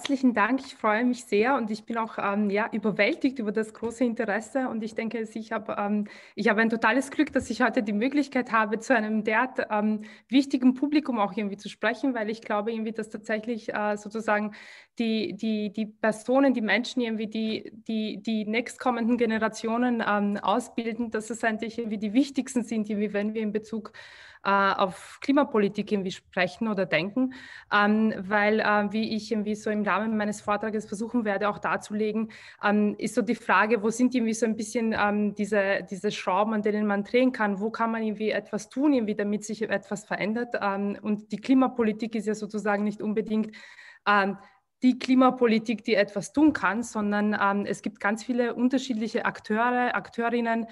Herzlichen Dank, ich freue mich sehr und ich bin auch ähm, ja, überwältigt über das große Interesse und ich denke, ich habe ähm, hab ein totales Glück, dass ich heute die Möglichkeit habe, zu einem derart ähm, wichtigen Publikum auch irgendwie zu sprechen, weil ich glaube irgendwie, dass tatsächlich äh, sozusagen die, die, die Personen, die Menschen irgendwie, die die, die nächstkommenden Generationen ähm, ausbilden, dass es eigentlich irgendwie die wichtigsten sind, irgendwie, wenn wir in Bezug äh, auf Klimapolitik irgendwie sprechen oder denken, ähm, weil äh, wie ich irgendwie so im Rahmen meines Vortrages versuchen werde, auch darzulegen, ähm, ist so die Frage, wo sind irgendwie so ein bisschen ähm, diese, diese Schrauben, an denen man drehen kann, wo kann man irgendwie etwas tun, irgendwie, damit sich etwas verändert ähm, und die Klimapolitik ist ja sozusagen nicht unbedingt ähm, die Klimapolitik, die etwas tun kann, sondern ähm, es gibt ganz viele unterschiedliche Akteure, Akteurinnen,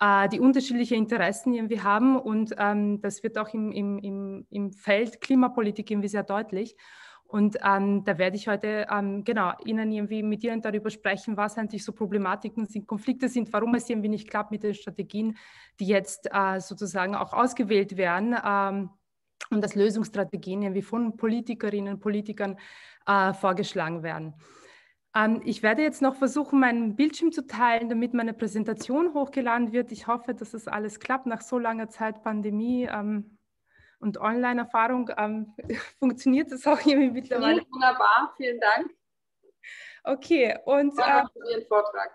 äh, die unterschiedliche Interessen irgendwie haben. Und ähm, das wird auch im, im, im, im Feld Klimapolitik irgendwie sehr deutlich. Und ähm, da werde ich heute ähm, genau Ihnen irgendwie mit Ihnen darüber sprechen, was eigentlich so Problematiken sind, Konflikte sind, warum es irgendwie nicht klappt mit den Strategien, die jetzt äh, sozusagen auch ausgewählt werden ähm, und dass Lösungsstrategien irgendwie von Politikerinnen und Politikern äh, vorgeschlagen werden. Ähm, ich werde jetzt noch versuchen, meinen Bildschirm zu teilen, damit meine Präsentation hochgeladen wird. Ich hoffe, dass das alles klappt. Nach so langer Zeit Pandemie ähm, und Online-Erfahrung ähm, funktioniert das auch irgendwie mittlerweile. Wunderbar, vielen Dank. Okay, und. Äh, Ihren Vortrag.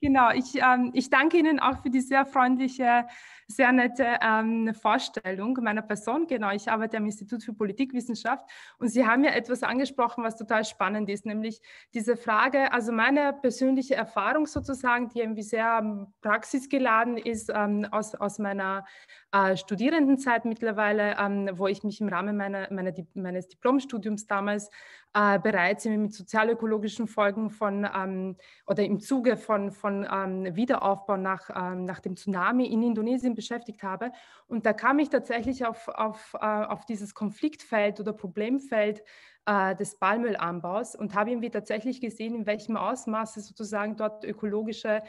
Genau, ich, ähm, ich danke Ihnen auch für die sehr freundliche sehr nette ähm, Vorstellung meiner Person. Genau, ich arbeite am Institut für Politikwissenschaft und Sie haben ja etwas angesprochen, was total spannend ist, nämlich diese Frage, also meine persönliche Erfahrung sozusagen, die irgendwie sehr ähm, praxisgeladen ist ähm, aus, aus meiner äh, Studierendenzeit mittlerweile, ähm, wo ich mich im Rahmen meiner, meiner, meines Diplomstudiums damals äh, bereits mit sozialökologischen Folgen von ähm, oder im Zuge von, von ähm, Wiederaufbau nach, ähm, nach dem Tsunami in Indonesien beschäftigt habe. Und da kam ich tatsächlich auf, auf, äh, auf dieses Konfliktfeld oder Problemfeld äh, des Palmölanbaus und habe irgendwie tatsächlich gesehen, in welchem Ausmaße sozusagen dort ökologische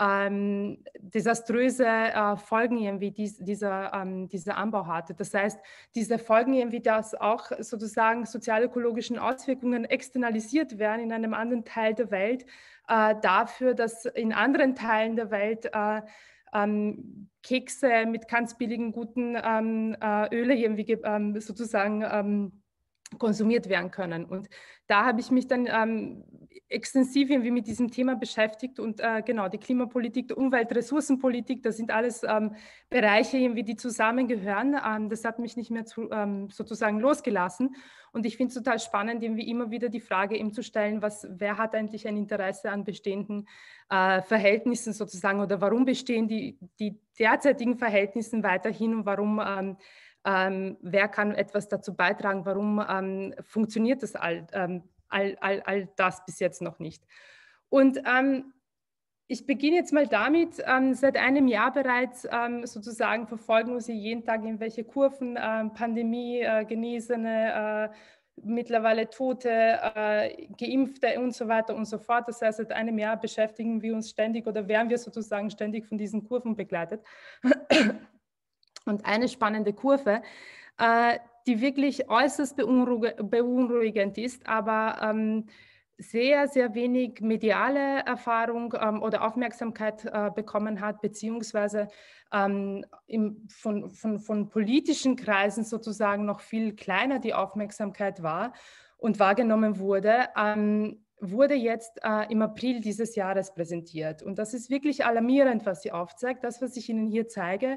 ähm, desaströse äh, Folgen irgendwie dies, dieser, ähm, dieser Anbau hatte. Das heißt, diese Folgen irgendwie, dass auch sozusagen sozialökologischen Auswirkungen externalisiert werden in einem anderen Teil der Welt, äh, dafür, dass in anderen Teilen der Welt äh, ähm, Kekse mit ganz billigen, guten ähm, äh, Öle irgendwie ähm, sozusagen ähm, konsumiert werden können. Und da habe ich mich dann ähm, extensiv irgendwie mit diesem Thema beschäftigt und äh, genau die Klimapolitik, die Umweltressourcenpolitik, das sind alles ähm, Bereiche irgendwie, die zusammengehören. Ähm, das hat mich nicht mehr zu, ähm, sozusagen losgelassen. Und ich finde es total spannend, irgendwie immer wieder die Frage eben zu stellen, was, wer hat eigentlich ein Interesse an bestehenden äh, Verhältnissen sozusagen oder warum bestehen die, die derzeitigen Verhältnissen weiterhin und warum ähm, ähm, wer kann etwas dazu beitragen, warum ähm, funktioniert das all, ähm, all, all, all das bis jetzt noch nicht. Und ähm, ich beginne jetzt mal damit, ähm, seit einem Jahr bereits ähm, sozusagen verfolgen wir sie jeden Tag, in welche Kurven, Pandemie, äh, Genesene, äh, mittlerweile Tote, äh, Geimpfte und so weiter und so fort. Das heißt, seit einem Jahr beschäftigen wir uns ständig oder werden wir sozusagen ständig von diesen Kurven begleitet. Und eine spannende Kurve, äh, die wirklich äußerst beunruhigend ist, aber ähm, sehr, sehr wenig mediale Erfahrung ähm, oder Aufmerksamkeit äh, bekommen hat, beziehungsweise ähm, im, von, von, von politischen Kreisen sozusagen noch viel kleiner die Aufmerksamkeit war und wahrgenommen wurde. Ähm, wurde jetzt äh, im April dieses Jahres präsentiert. Und das ist wirklich alarmierend, was sie aufzeigt. Das, was ich Ihnen hier zeige,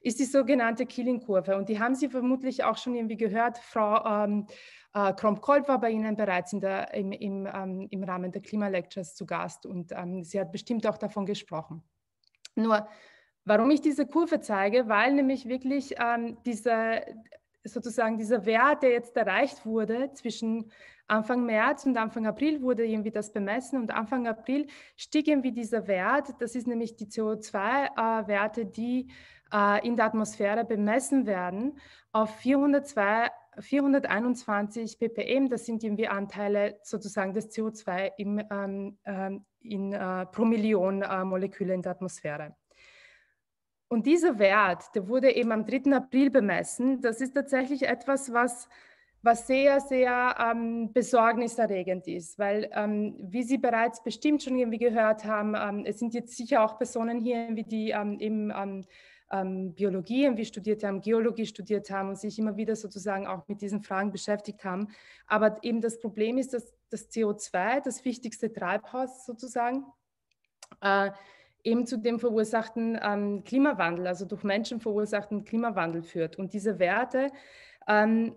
ist die sogenannte Killing-Kurve. Und die haben Sie vermutlich auch schon irgendwie gehört. Frau ähm, äh, Kromkolb war bei Ihnen bereits der, im, im, ähm, im, Rahmen der Klima-Lectures zu Gast und ähm, sie hat bestimmt auch davon gesprochen. Nur, warum ich diese Kurve zeige, weil nämlich wirklich ähm, diese sozusagen dieser Wert, der jetzt erreicht wurde zwischen Anfang März und Anfang April, wurde irgendwie das bemessen und Anfang April stieg irgendwie dieser Wert, das ist nämlich die CO2-Werte, die äh, in der Atmosphäre bemessen werden, auf 402, 421 ppm, das sind irgendwie Anteile sozusagen des CO2 im, ähm, ähm, in, äh, pro Million äh, Moleküle in der Atmosphäre. Und dieser Wert, der wurde eben am 3. April bemessen. Das ist tatsächlich etwas, was, was sehr, sehr ähm, besorgniserregend ist, weil, ähm, wie Sie bereits bestimmt schon irgendwie gehört haben, ähm, es sind jetzt sicher auch Personen hier, die eben ähm, ähm, ähm, Biologie irgendwie studiert haben, Geologie studiert haben und sich immer wieder sozusagen auch mit diesen Fragen beschäftigt haben. Aber eben das Problem ist, dass das CO2, das wichtigste Treibhaus sozusagen, äh, eben zu dem verursachten ähm, Klimawandel, also durch Menschen verursachten Klimawandel führt. Und diese Werte ähm,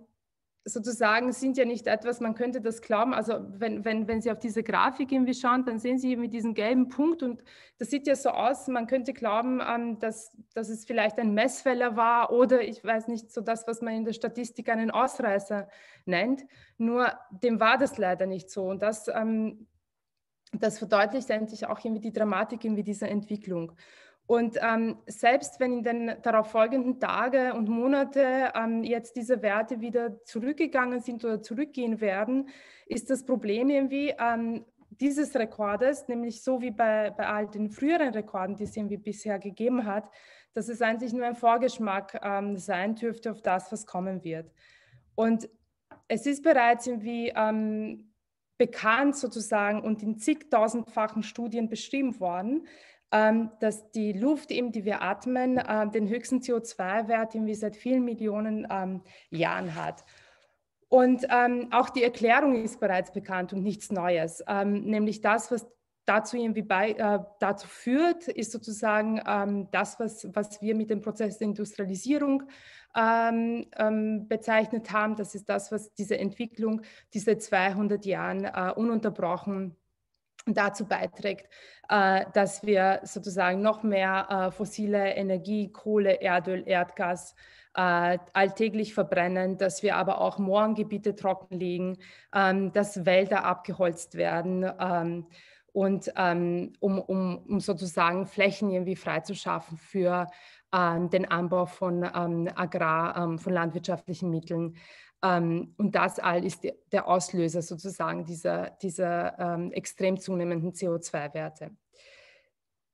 sozusagen sind ja nicht etwas, man könnte das glauben, also wenn, wenn, wenn Sie auf diese Grafik irgendwie schauen, dann sehen Sie mit diesem gelben Punkt und das sieht ja so aus, man könnte glauben, ähm, dass, dass es vielleicht ein Messfehler war oder ich weiß nicht, so das, was man in der Statistik einen Ausreißer nennt, nur dem war das leider nicht so und das ähm, das verdeutlicht eigentlich auch irgendwie die Dramatik irgendwie dieser Entwicklung. Und ähm, selbst wenn in den darauf folgenden Tage und Monate ähm, jetzt diese Werte wieder zurückgegangen sind oder zurückgehen werden, ist das Problem irgendwie ähm, dieses Rekordes, nämlich so wie bei, bei all den früheren Rekorden, die es irgendwie bisher gegeben hat, dass es eigentlich nur ein Vorgeschmack ähm, sein dürfte auf das, was kommen wird. Und es ist bereits irgendwie ähm, bekannt sozusagen und in zigtausendfachen Studien beschrieben worden, ähm, dass die Luft, eben, die wir atmen, ähm, den höchsten CO2-Wert, den wir seit vielen Millionen ähm, Jahren hat. Und auch die Erklärung ist bereits bekannt und nichts Neues, nämlich das, was dazu irgendwie bei, äh, dazu führt, ist sozusagen ähm, das, was, was wir mit dem Prozess der Industrialisierung ähm, ähm, bezeichnet haben. Das ist das, was diese Entwicklung diese 200 Jahren äh, ununterbrochen dazu beiträgt, äh, dass wir sozusagen noch mehr äh, fossile Energie, Kohle, Erdöl, Erdgas äh, alltäglich verbrennen, dass wir aber auch Moorengebiete trockenlegen, ähm, dass Wälder abgeholzt werden ähm, und ähm, um, um, um sozusagen Flächen irgendwie freizuschaffen für ähm, den Anbau von ähm, Agrar, ähm, von landwirtschaftlichen Mitteln. Ähm, und das all ist der Auslöser sozusagen dieser, dieser ähm, extrem zunehmenden CO2-Werte.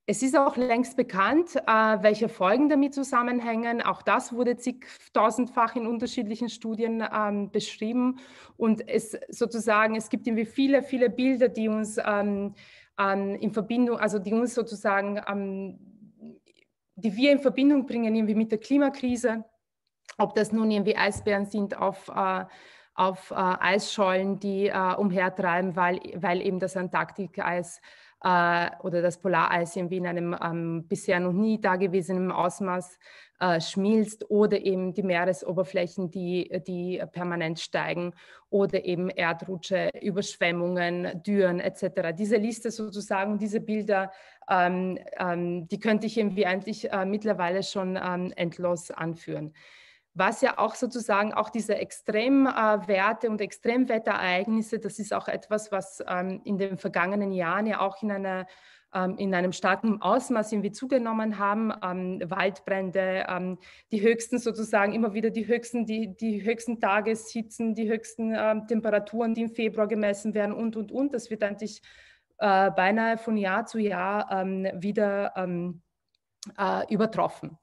Es ist auch längst bekannt, äh, welche Folgen damit zusammenhängen. Auch das wurde zigtausendfach in unterschiedlichen Studien ähm, beschrieben. Und es sozusagen, es gibt irgendwie viele, viele Bilder, die uns ähm, ähm, in Verbindung, also die uns sozusagen, die wir in Verbindung bringen irgendwie mit der Klimakrise. Ob das nun irgendwie Eisbären sind auf äh, auf äh, Eisschollen, die äh, umhertreiben, weil, weil eben das Antarktikeis äh, oder das Polareis irgendwie in einem ähm, bisher noch nie dagewesenen Ausmaß äh, schmilzt oder eben die Meeresoberflächen, die, die permanent steigen oder eben Erdrutsche, Überschwemmungen, Dürren etc. Diese Liste sozusagen, diese Bilder, ähm, ähm, die könnte ich irgendwie eigentlich äh, mittlerweile schon ähm, endlos anführen was ja auch sozusagen auch diese Extremwerte äh, und Extremwetterereignisse, das ist auch etwas, was ähm, in den vergangenen Jahren ja auch in einer ähm, in einem starken Ausmaß irgendwie zugenommen haben. Ähm, Waldbrände, die höchsten sozusagen, immer wieder die höchsten, die, die höchsten Tageshitzen, die höchsten Temperaturen, die im Februar gemessen werden und, und, und. Das wird eigentlich äh, beinahe von Jahr zu Jahr wieder äh, übertroffen.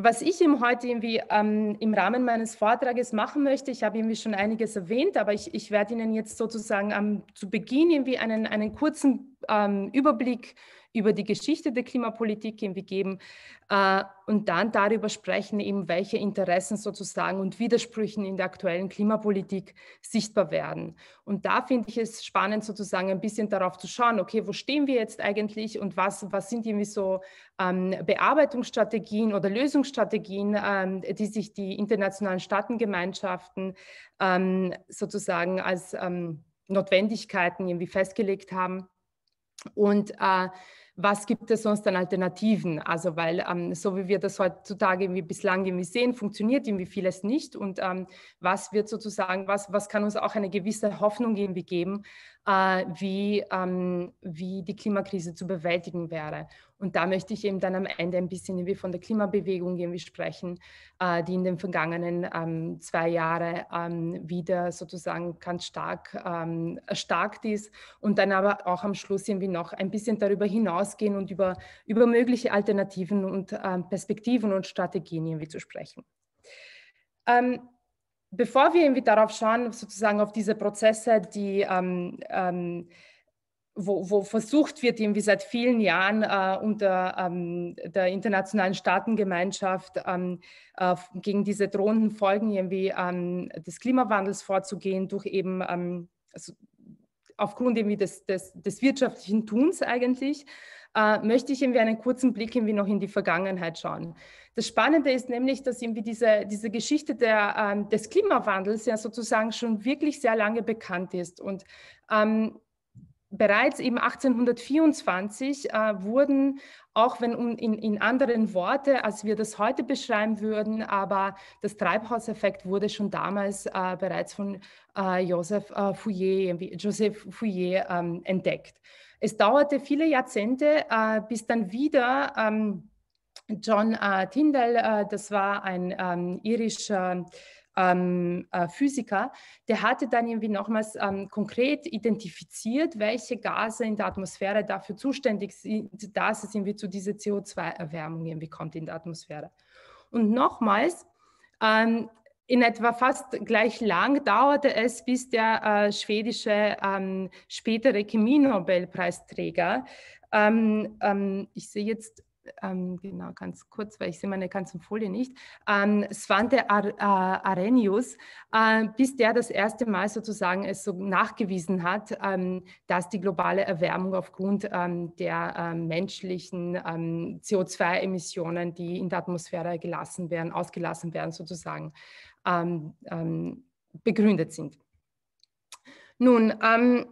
Was ich eben heute irgendwie ähm, im Rahmen meines Vortrages machen möchte, ich habe irgendwie schon einiges erwähnt, aber ich, ich werde Ihnen jetzt sozusagen ähm, zu Beginn irgendwie einen, einen kurzen ähm, Überblick über die Geschichte der Klimapolitik irgendwie geben äh, und dann darüber sprechen, eben welche Interessen sozusagen und Widersprüchen in der aktuellen Klimapolitik sichtbar werden. Und da finde ich es spannend, sozusagen ein bisschen darauf zu schauen, okay, wo stehen wir jetzt eigentlich und was, was sind irgendwie so ähm, Bearbeitungsstrategien oder Lösungsstrategien, ähm, die sich die internationalen Staatengemeinschaften ähm, sozusagen als ähm, Notwendigkeiten irgendwie festgelegt haben. Und äh, was gibt es sonst an Alternativen? Also, weil ähm, so wie wir das heutzutage irgendwie bislang irgendwie sehen, funktioniert irgendwie vieles nicht. Und ähm, was wird sozusagen, was, was kann uns auch eine gewisse Hoffnung irgendwie geben, äh, wie, ähm, wie die Klimakrise zu bewältigen wäre. Und da möchte ich eben dann am Ende ein bisschen irgendwie von der Klimabewegung irgendwie sprechen, äh, die in den vergangenen ähm, zwei Jahren ähm, wieder sozusagen ganz stark ähm, erstarkt ist und dann aber auch am Schluss irgendwie noch ein bisschen darüber hinausgehen und über, über mögliche Alternativen und ähm, Perspektiven und Strategien irgendwie zu sprechen. Ähm, bevor wir irgendwie darauf schauen, sozusagen auf diese Prozesse, die ähm, ähm, wo, wo, versucht wird, irgendwie seit vielen Jahren äh, unter ähm, der internationalen Staatengemeinschaft ähm, äh, gegen diese drohenden Folgen irgendwie ähm, des Klimawandels vorzugehen, durch eben ähm, also aufgrund irgendwie des, des, des wirtschaftlichen Tuns eigentlich äh, möchte ich irgendwie einen kurzen Blick irgendwie noch in die Vergangenheit schauen. Das Spannende ist nämlich, dass irgendwie diese, diese Geschichte der, ähm, des Klimawandels ja sozusagen schon wirklich sehr lange bekannt ist. Und ähm, bereits eben 1824 äh, wurden, auch wenn um, in, in anderen Worten, als wir das heute beschreiben würden, aber das Treibhauseffekt wurde schon damals äh, bereits von äh, Joseph, äh, Fourier, Joseph Fourier ähm, entdeckt. Es dauerte viele Jahrzehnte, äh, bis dann wieder ähm, John äh, Tyndall, äh, das war ein ähm, irischer ähm, Physiker, der hatte dann irgendwie nochmals ähm, konkret identifiziert, welche Gase in der Atmosphäre dafür zuständig sind, dass es irgendwie zu dieser CO2-Erwärmung irgendwie kommt in der Atmosphäre. Und nochmals, ähm, in etwa fast gleich lang dauerte es, bis der äh, schwedische ähm, spätere Chemie-Nobelpreisträger, ähm, ähm, ich sehe jetzt ähm, genau ganz kurz, weil ich sehe meine ganze Folie nicht, ähm, Svante Ar äh, Arrhenius, äh, bis der das erste Mal sozusagen es so nachgewiesen hat, ähm, dass die globale Erwärmung aufgrund der menschlichen CO2-Emissionen, die in der Atmosphäre gelassen werden, ausgelassen werden sozusagen, ähm, ähm, begründet sind. Nun, ähm,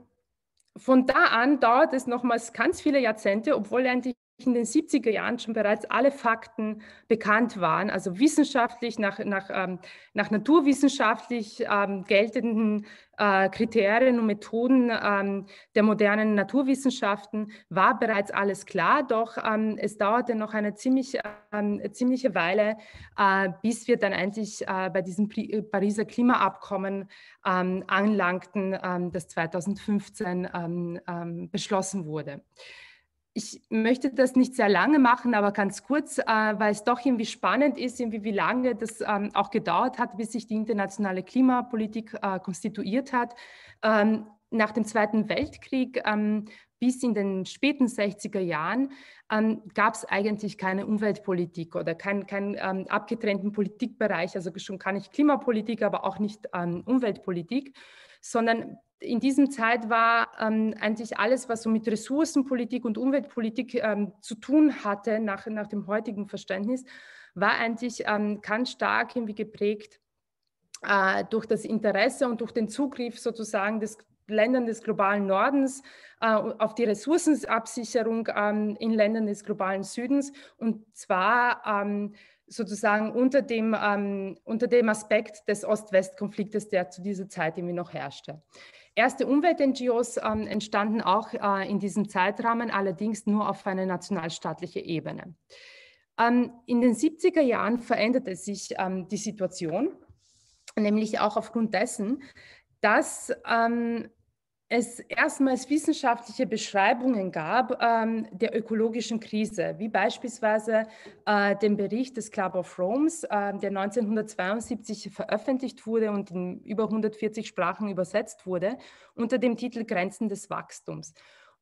von da an dauert es nochmals ganz viele Jahrzehnte, obwohl eigentlich in den 70er Jahren schon bereits alle Fakten bekannt waren, also wissenschaftlich, nach, nach, ähm, nach naturwissenschaftlich ähm, geltenden äh, Kriterien und Methoden ähm, der modernen Naturwissenschaften, war bereits alles klar, doch ähm, es dauerte noch eine ziemlich, ähm, ziemliche Weile, äh, bis wir dann endlich äh, bei diesem Pri äh, Pariser Klimaabkommen ähm, anlangten, das 2015 beschlossen wurde ich möchte das nicht sehr lange machen, aber ganz kurz, äh, weil es doch irgendwie spannend ist, irgendwie wie lange das ähm, auch gedauert hat, bis sich die internationale Klimapolitik äh, konstituiert hat. Ähm, nach dem Zweiten Weltkrieg ähm, bis in den späten 60er Jahren ähm, gab es eigentlich keine Umweltpolitik oder keinen kein, ähm, abgetrennten Politikbereich, also schon gar nicht Klimapolitik, aber auch nicht ähm, Umweltpolitik, sondern in diesem Zeit war ähm, eigentlich alles, was so mit Ressourcenpolitik und Umweltpolitik ähm, zu tun hatte, nach, nach dem heutigen Verständnis, war eigentlich ganz stark irgendwie geprägt äh, durch das Interesse und durch den Zugriff sozusagen des Ländern des globalen Nordens, äh, auf die Ressourcenabsicherung ähm, in Ländern des globalen Südens und zwar ähm, sozusagen unter dem, ähm, unter dem Aspekt des Ost-West-Konfliktes, der zu dieser Zeit irgendwie noch herrschte. Erste Umwelt-NGOs entstanden auch äh, in diesem Zeitrahmen, allerdings nur auf einer nationalstaatlichen Ebene. in den 70er Jahren veränderte sich die Situation, nämlich auch aufgrund dessen, dass ähm, es erstmals wissenschaftliche Beschreibungen gab ähm, der ökologischen Krise, wie beispielsweise äh, den Bericht des Club of Rome, äh, der 1972 veröffentlicht wurde und in über 140 Sprachen übersetzt wurde, unter dem Titel Grenzen des Wachstums.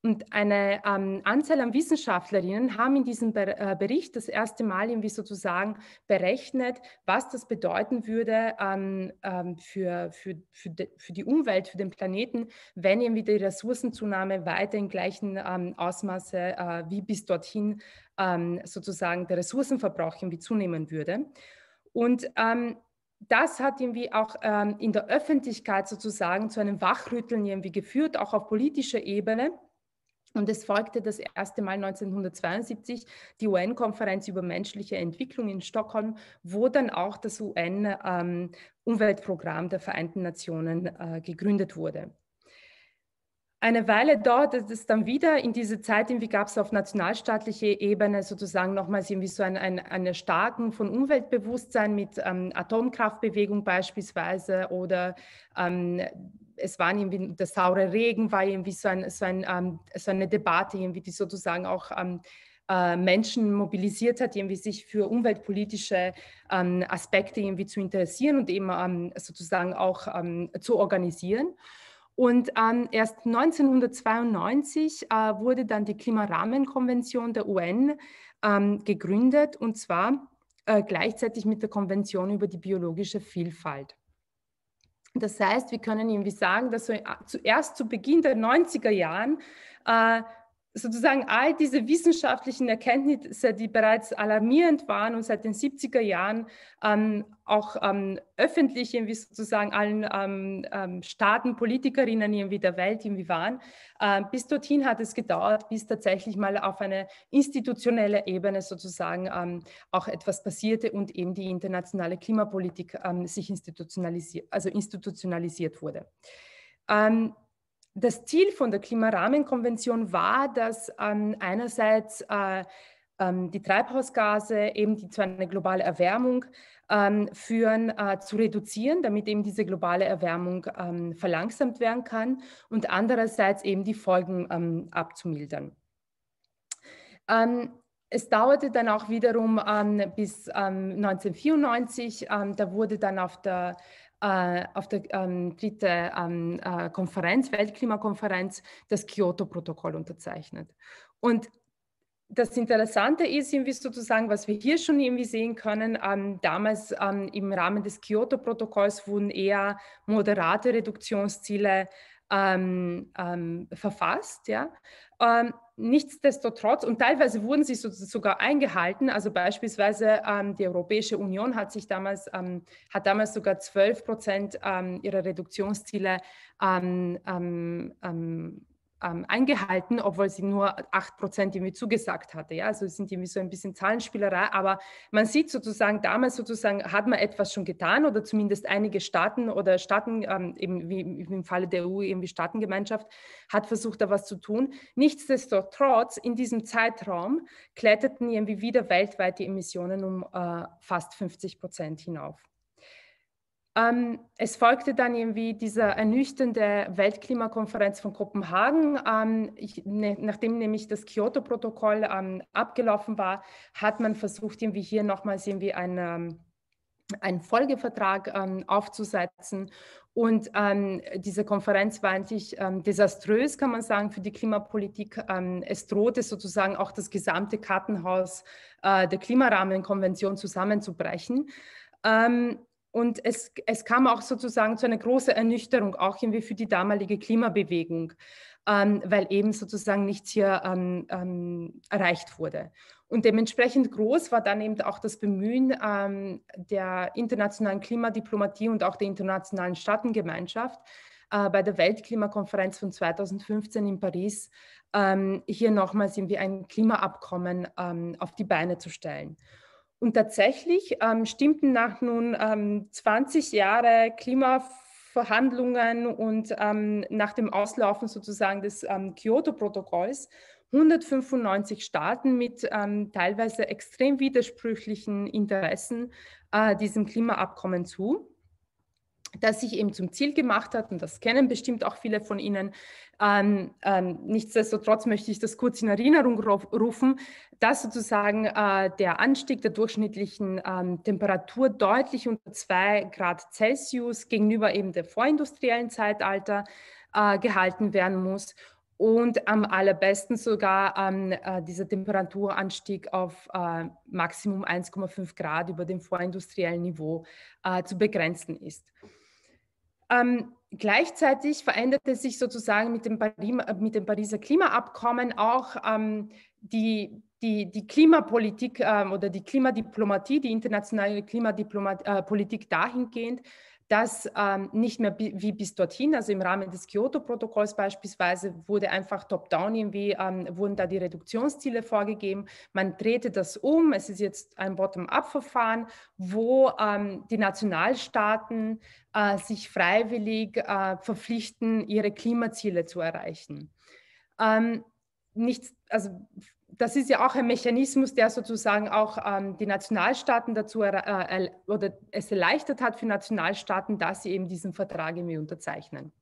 Und eine ähm, Anzahl an Wissenschaftlerinnen haben in diesem Ber äh, Bericht das erste Mal irgendwie sozusagen berechnet, was das bedeuten würde ähm, ähm, für, für, für, für, die Umwelt, für den Planeten, wenn irgendwie die Ressourcenzunahme weiter im gleichen ähm, Ausmaße äh, wie bis dorthin ähm, sozusagen der Ressourcenverbrauch irgendwie zunehmen würde. Und ähm, das hat irgendwie auch ähm, in der Öffentlichkeit sozusagen zu einem Wachrütteln irgendwie geführt, auch auf politischer Ebene. Und es folgte das erste Mal 1972 die UN-Konferenz über menschliche Entwicklung in Stockholm, wo dann auch das UN-Umweltprogramm ähm, der Vereinten Nationen äh, gegründet wurde. Eine Weile dauerte es dann wieder. In dieser Zeit irgendwie gab es auf nationalstaatlicher Ebene sozusagen nochmals irgendwie so einen, einen, einen starken von Umweltbewusstsein mit ähm, Atomkraftbewegung beispielsweise oder ähm, es waren irgendwie, der saure Regen war irgendwie so, ein, so, ein, ähm, so eine Debatte, irgendwie, die sozusagen auch ähm, äh, Menschen mobilisiert hat, irgendwie sich für umweltpolitische ähm, Aspekte irgendwie zu interessieren und eben ähm, sozusagen auch ähm, zu organisieren. Und ähm, erst 1992 äh, wurde dann die Klimarahmenkonvention der UN gegründet und zwar äh, gleichzeitig mit der Konvention über die biologische Vielfalt. Das heißt, wir können irgendwie sagen, dass so äh, zuerst zu Beginn der 90er Jahren äh, sozusagen all diese wissenschaftlichen Erkenntnisse, die bereits alarmierend waren und seit den 70er Jahren ähm, auch ähm, öffentlich irgendwie sozusagen allen ähm, ähm Staaten, Politikerinnen irgendwie der Welt irgendwie waren, äh, bis dorthin hat es gedauert, bis tatsächlich mal auf eine institutionelle Ebene sozusagen ähm, auch etwas passierte und eben die internationale Klimapolitik ähm, sich institutionalisiert, also institutionalisiert wurde. Ähm, das Ziel von der Klimarahmenkonvention war, dass ähm, einerseits äh, ähm, die Treibhausgase, eben die zu einer globalen Erwärmung ähm, führen, äh, zu reduzieren, damit eben diese globale Erwärmung ähm, verlangsamt werden kann und andererseits eben die Folgen ähm, abzumildern. Ähm, es dauerte dann auch wiederum ähm, bis ähm, 1994. Ähm, da wurde dann auf der äh, auf der ähm, dritten ähm, äh, Konferenz, Weltklimakonferenz, das Kyoto-Protokoll unterzeichnet. Und das Interessante ist irgendwie sozusagen, was wir hier schon irgendwie sehen können, ähm, damals ähm, im Rahmen des Kyoto-Protokolls wurden eher moderate Reduktionsziele ähm, ähm, verfasst. Ja? Ähm, nichtsdestotrotz, und teilweise wurden sie so, sogar eingehalten, also beispielsweise ähm, die Europäische Union hat sich damals, ähm, hat damals sogar 12 Prozent ähm, ihrer Reduktionsziele ähm, ähm, eingehalten, obwohl sie nur 8% irgendwie zugesagt hatte. Ja? Also es sind irgendwie so ein bisschen Zahlenspielerei, aber man sieht sozusagen, damals sozusagen hat man etwas schon getan oder zumindest einige Staaten oder Staaten, ähm, eben wie im Falle der EU, eben die Staatengemeinschaft, hat versucht, da was zu tun. Nichtsdestotrotz, in diesem Zeitraum kletterten irgendwie wieder weltweit die Emissionen um äh, fast 50 Prozent hinauf. Ähm, es folgte dann irgendwie diese ernüchternde Weltklimakonferenz von Kopenhagen. Ähm, ich, ne, nachdem nämlich das Kyoto-Protokoll ähm, abgelaufen war, hat man versucht, irgendwie hier nochmals irgendwie ein ähm, einen Folgevertrag ähm, aufzusetzen. Und ähm, diese Konferenz war eigentlich ähm, desaströs, kann man sagen, für die Klimapolitik. Ähm, es drohte sozusagen auch das gesamte Kartenhaus äh, der Klimarahmenkonvention zusammenzubrechen. Ähm, und es, es kam auch sozusagen zu einer großen Ernüchterung, auch irgendwie für die damalige Klimabewegung, ähm, weil eben sozusagen nichts hier ähm, ähm, erreicht wurde. Und dementsprechend groß war dann eben auch das Bemühen ähm, der internationalen Klimadiplomatie und auch der internationalen Staatengemeinschaft, äh, bei der Weltklimakonferenz von 2015 in Paris ähm, hier nochmals irgendwie ein Klimaabkommen ähm, auf die Beine zu stellen. Und tatsächlich ähm, stimmten nach nun ähm, 20 Jahre Klimaverhandlungen und ähm, nach dem Auslaufen sozusagen des ähm, Kyoto-Protokolls 195 Staaten mit ähm, teilweise extrem widersprüchlichen Interessen äh, diesem Klimaabkommen zu das sich eben zum Ziel gemacht hat, und das kennen bestimmt auch viele von Ihnen, ähm, ähm, nichtsdestotrotz möchte ich das kurz in Erinnerung rufen, dass sozusagen äh, der Anstieg der durchschnittlichen ähm, Temperatur deutlich unter 2 Grad Celsius gegenüber eben der vorindustriellen Zeitalter äh, gehalten werden muss und am allerbesten sogar ähm, äh, dieser Temperaturanstieg auf äh, Maximum 1,5 Grad über dem vorindustriellen Niveau äh, zu begrenzen ist. Ähm, gleichzeitig veränderte sich sozusagen mit dem, mit dem Pariser Klimaabkommen auch ähm, die, die, die, Klimapolitik ähm, oder die Klimadiplomatie, die internationale Klimapolitik äh, dahingehend, das ähm, nicht mehr bi wie bis dorthin, also im Rahmen des Kyoto-Protokolls beispielsweise, wurde einfach top-down irgendwie, ähm, wurden da die Reduktionsziele vorgegeben. Man drehte das um, es ist jetzt ein Bottom-up-Verfahren, wo ähm, die Nationalstaaten äh, sich freiwillig äh, verpflichten, ihre Klimaziele zu erreichen. Ähm, nichts, also das ist ja auch ein Mechanismus, der sozusagen auch ähm, die Nationalstaaten dazu äh, oder es erleichtert hat für Nationalstaaten, dass sie eben diesen Vertrag irgendwie unterzeichnen.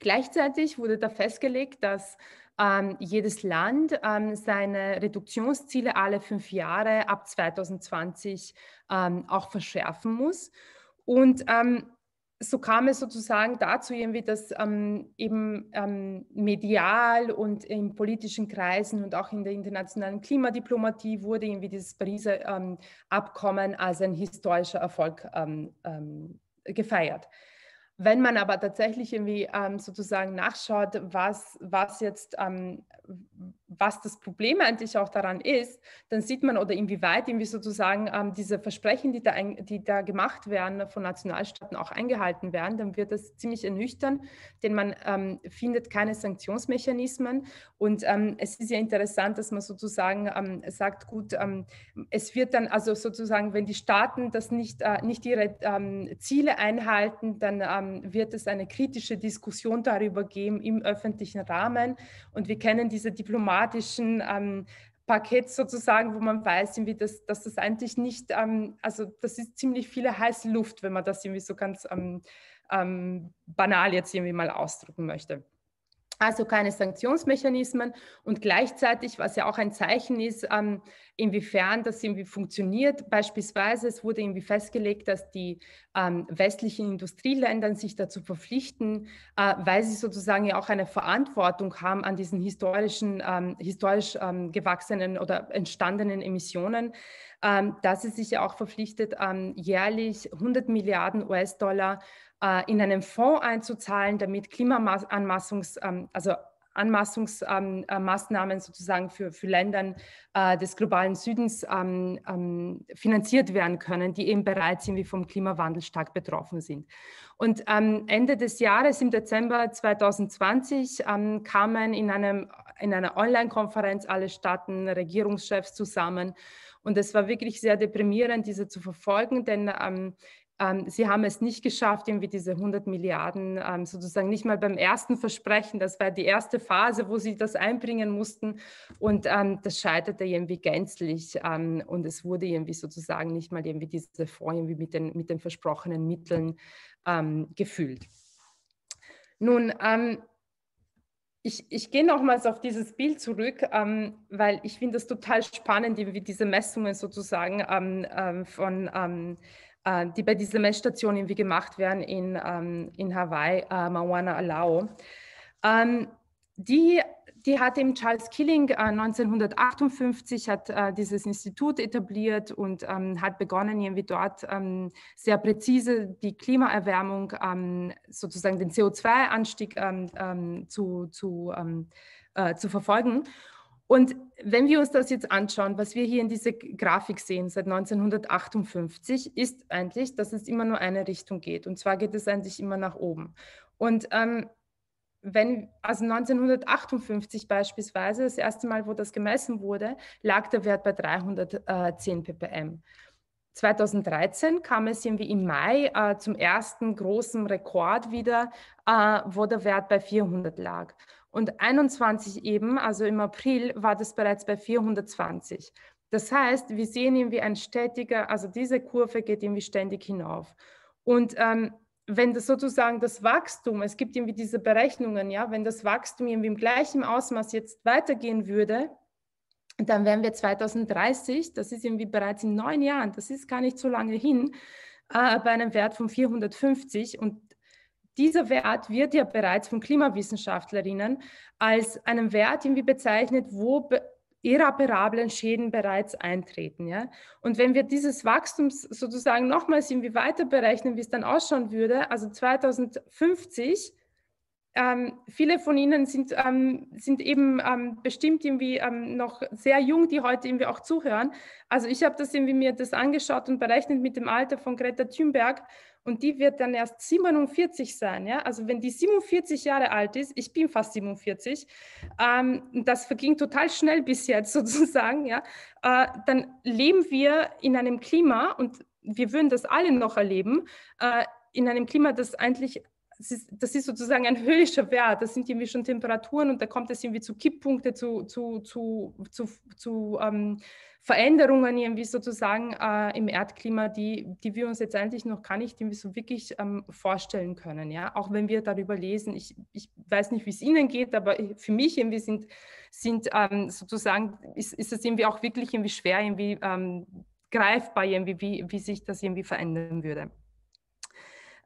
Gleichzeitig wurde da festgelegt, dass ähm, jedes Land ähm, seine Reduktionsziele alle fünf Jahre ab 2020 ähm, auch verschärfen muss. Und ähm, so kam es sozusagen dazu, irgendwie, dass ähm, eben ähm, medial und in politischen Kreisen und auch in der internationalen Klimadiplomatie wurde irgendwie dieses Pariser ähm, Abkommen als ein historischer Erfolg ähm, ähm, gefeiert. Wenn man aber tatsächlich irgendwie ähm, sozusagen nachschaut, was, was jetzt was das Problem eigentlich auch daran ist, dann sieht man oder inwieweit irgendwie sozusagen ähm, diese Versprechen, die da, ein, die da gemacht werden, von Nationalstaaten auch eingehalten werden, dann wird das ziemlich ernüchtern, denn man ähm, findet keine Sanktionsmechanismen. Und ähm, es ist ja interessant, dass man sozusagen ähm, sagt, gut, ähm, es wird dann also sozusagen, wenn die Staaten das nicht, äh, nicht ihre ähm, Ziele einhalten, dann wird es eine kritische Diskussion darüber geben im öffentlichen Rahmen. Und wir kennen diese Diplomaten, bürokratischen ähm, Parkett sozusagen, wo man weiß, irgendwie, dass, dass das eigentlich nicht, ähm, also das ist ziemlich viele heiße Luft, wenn man das irgendwie so ganz ähm, ähm, banal jetzt irgendwie mal ausdrücken möchte. Also keine Sanktionsmechanismen und gleichzeitig, was ja auch ein Zeichen ist, ähm, inwiefern das irgendwie funktioniert. Beispielsweise, es wurde irgendwie festgelegt, dass die ähm, westlichen Industrieländer sich dazu verpflichten, äh, weil sie sozusagen ja auch eine Verantwortung haben an diesen historischen, ähm, historisch gewachsenen oder entstandenen Emissionen, dass sie sich ja auch verpflichtet, jährlich 100 Milliarden US-Dollar äh, in einen Fonds einzuzahlen, damit Klimaanmassungs, ähm, also Anmaßungsmaßnahmen ähm, äh, sozusagen für, für Ländern äh, des globalen Südens ähm, finanziert werden können, die eben bereit sind, wie vom Klimawandel stark betroffen sind. Und Ende des Jahres, im Dezember 2020, kamen in, einem, in einer Online-Konferenz alle Staaten, Regierungschefs zusammen und es war wirklich sehr deprimierend, diese zu verfolgen, denn ähm, ähm, sie haben es nicht geschafft, irgendwie diese 100 Milliarden ähm, sozusagen nicht mal beim ersten Versprechen. Das war die erste Phase, wo sie das einbringen mussten. Und ähm, das scheiterte irgendwie gänzlich. und es wurde irgendwie sozusagen nicht mal irgendwie diese Fonds irgendwie mit den, mit den versprochenen Mitteln gefüllt. Nun, ich, ich, gehe nochmals auf dieses Bild zurück, ähm, weil ich finde das total spannend, wie diese Messungen sozusagen ähm, ähm, von äh, die bei dieser Messstation irgendwie gemacht werden in, ähm, in Hawaii, äh, Mauna Lao. Ähm, die, die hat eben Charles Killing äh, 1958 hat äh, dieses Institut etabliert und ähm, hat begonnen, irgendwie dort ähm, sehr präzise die Klimaerwärmung, ähm, sozusagen den CO2-Anstieg ähm, zu, zu, äh, zu verfolgen. Und wenn wir uns das jetzt anschauen, was wir hier in dieser Grafik sehen seit 1958, ist eigentlich, dass es immer nur eine Richtung geht. Und zwar geht es eigentlich immer nach oben. Und ähm, wenn, also 1958 beispielsweise, das erste Mal, wo das gemessen wurde, lag der Wert bei 310 ppm. 2013 kam es irgendwie im Mai äh, zum ersten großen Rekord wieder, äh, wo der Wert bei 400 lag. Und 21 eben, also im April, war das bereits bei 420. Das heißt, wir sehen irgendwie ein stetiger, also diese Kurve geht irgendwie ständig hinauf. Und ähm, wenn das sozusagen das Wachstum, es gibt irgendwie diese Berechnungen, ja, wenn das Wachstum irgendwie im gleichen Ausmaß jetzt weitergehen würde, dann wären wir 2030, das ist irgendwie bereits in neun Jahren, das ist gar nicht so lange hin, äh, bei einem Wert von 450 und dieser Wert wird ja bereits von Klimawissenschaftlerinnen als einen Wert irgendwie bezeichnet, wo be irreparablen Schäden bereits eintreten. Ja? Und wenn wir dieses Wachstum sozusagen nochmals irgendwie weiter berechnen, wie es dann ausschauen würde, also 2050, ähm, viele von Ihnen sind, ähm, sind eben ähm, bestimmt irgendwie ähm, noch sehr jung, die heute irgendwie auch zuhören. Also ich habe das irgendwie mir das angeschaut und berechnet mit dem Alter von Greta Thunberg und die wird dann erst 47 sein. Ja? Also wenn die 47 Jahre alt ist, ich bin fast 47, ähm, das verging total schnell bis jetzt sozusagen, ja? Äh, dann leben wir in einem Klima und wir würden das alle noch erleben, äh, in einem Klima, das eigentlich ist, das ist sozusagen ein höhlischer Wert, das sind irgendwie schon Temperaturen und da kommt es irgendwie zu Kipppunkten, zu, zu, zu, zu, zu ähm, Veränderungen irgendwie sozusagen äh, im Erdklima, die, die wir uns jetzt eigentlich noch gar nicht irgendwie so wirklich ähm, vorstellen können. Ja? Auch wenn wir darüber lesen, ich, ich weiß nicht, wie es Ihnen geht, aber für mich irgendwie sind, sind ähm, sozusagen, ist, es irgendwie auch wirklich irgendwie schwer, irgendwie ähm, greifbar, irgendwie, wie, wie sich das irgendwie verändern würde.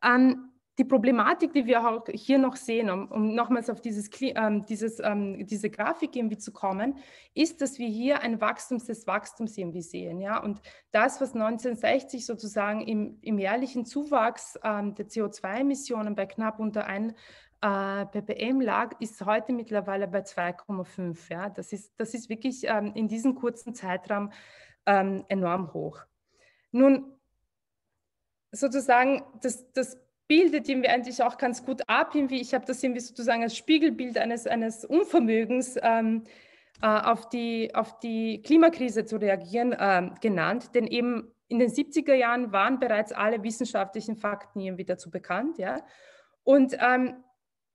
Ähm, die Problematik, die wir auch hier noch sehen, um, um nochmals auf dieses, ähm, dieses, ähm, diese Grafik irgendwie zu kommen, ist, dass wir hier ein Wachstum des Wachstums irgendwie sehen. Ja? Und das, was 1960 sozusagen im, im jährlichen Zuwachs ähm, der CO2-Emissionen bei knapp unter 1 äh, ppm lag, ist heute mittlerweile bei 2,5. Ja? Das, ist, das ist wirklich ähm, in diesem kurzen Zeitraum ähm, enorm hoch. Nun, sozusagen das, das Bildet irgendwie eigentlich auch ganz gut ab. Irgendwie. Ich habe das irgendwie sozusagen als Spiegelbild eines, eines Unvermögens ähm, äh, auf, die, auf die Klimakrise zu reagieren äh, genannt. Denn eben in den 70er Jahren waren bereits alle wissenschaftlichen Fakten irgendwie dazu bekannt. Ja? Und ähm,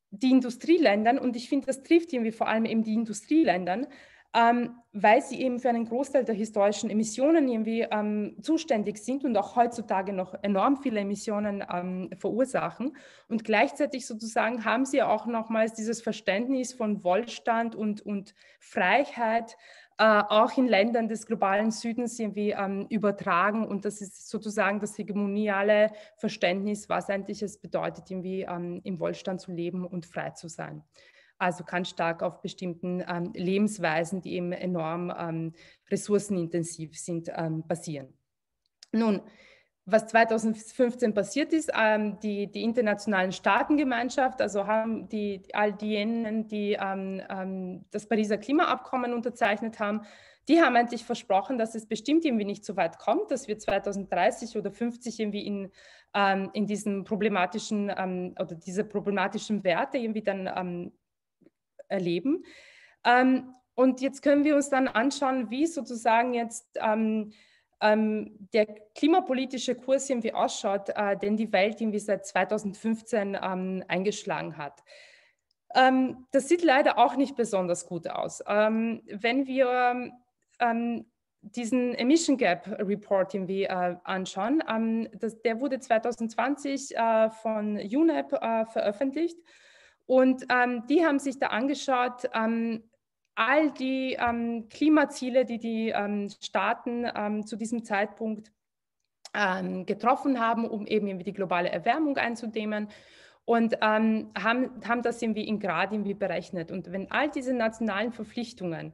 die Industrieländern, und ich finde, das trifft irgendwie vor allem eben die Industrieländern, ähm, weil sie eben für einen Großteil der historischen Emissionen irgendwie ähm, zuständig sind und auch heutzutage noch enorm viele Emissionen ähm, verursachen. Und gleichzeitig sozusagen haben sie auch nochmals dieses Verständnis von Wohlstand und, und Freiheit äh, auch in Ländern des globalen Südens irgendwie ähm, übertragen. Und das ist sozusagen das hegemoniale Verständnis, was eigentlich es bedeutet, irgendwie ähm, im Wohlstand zu leben und frei zu sein also ganz stark auf bestimmten ähm, Lebensweisen, die eben enorm ähm, ressourcenintensiv sind, ähm, basieren. Nun, was 2015 passiert ist, ähm, die, die internationalen Staatengemeinschaft, also haben die, all diejenigen, die ähm, ähm, das Pariser Klimaabkommen unterzeichnet haben, die haben eigentlich versprochen, dass es bestimmt irgendwie nicht so weit kommt, dass wir 2030 oder 50 irgendwie in, ähm, in diesen problematischen ähm, oder diese problematischen Werte irgendwie dann erleben. Ähm, und jetzt können wir uns dann anschauen, wie sozusagen jetzt ähm, ähm, der klimapolitische Kurs irgendwie ausschaut, äh, den die Welt irgendwie seit 2015 ähm, eingeschlagen hat. Ähm, das sieht leider auch nicht besonders gut aus. Ähm, wenn wir ähm, diesen Emission Gap Report irgendwie äh, anschauen, das, der wurde 2020 äh, von UNEP äh, veröffentlicht. Und ähm, die haben sich da angeschaut, ähm, all die ähm, Klimaziele, die die ähm, Staaten ähm, zu diesem Zeitpunkt ähm, getroffen haben, um eben die globale Erwärmung einzudämmen. Und haben, haben das irgendwie in Grad irgendwie berechnet. Und wenn all diese nationalen Verpflichtungen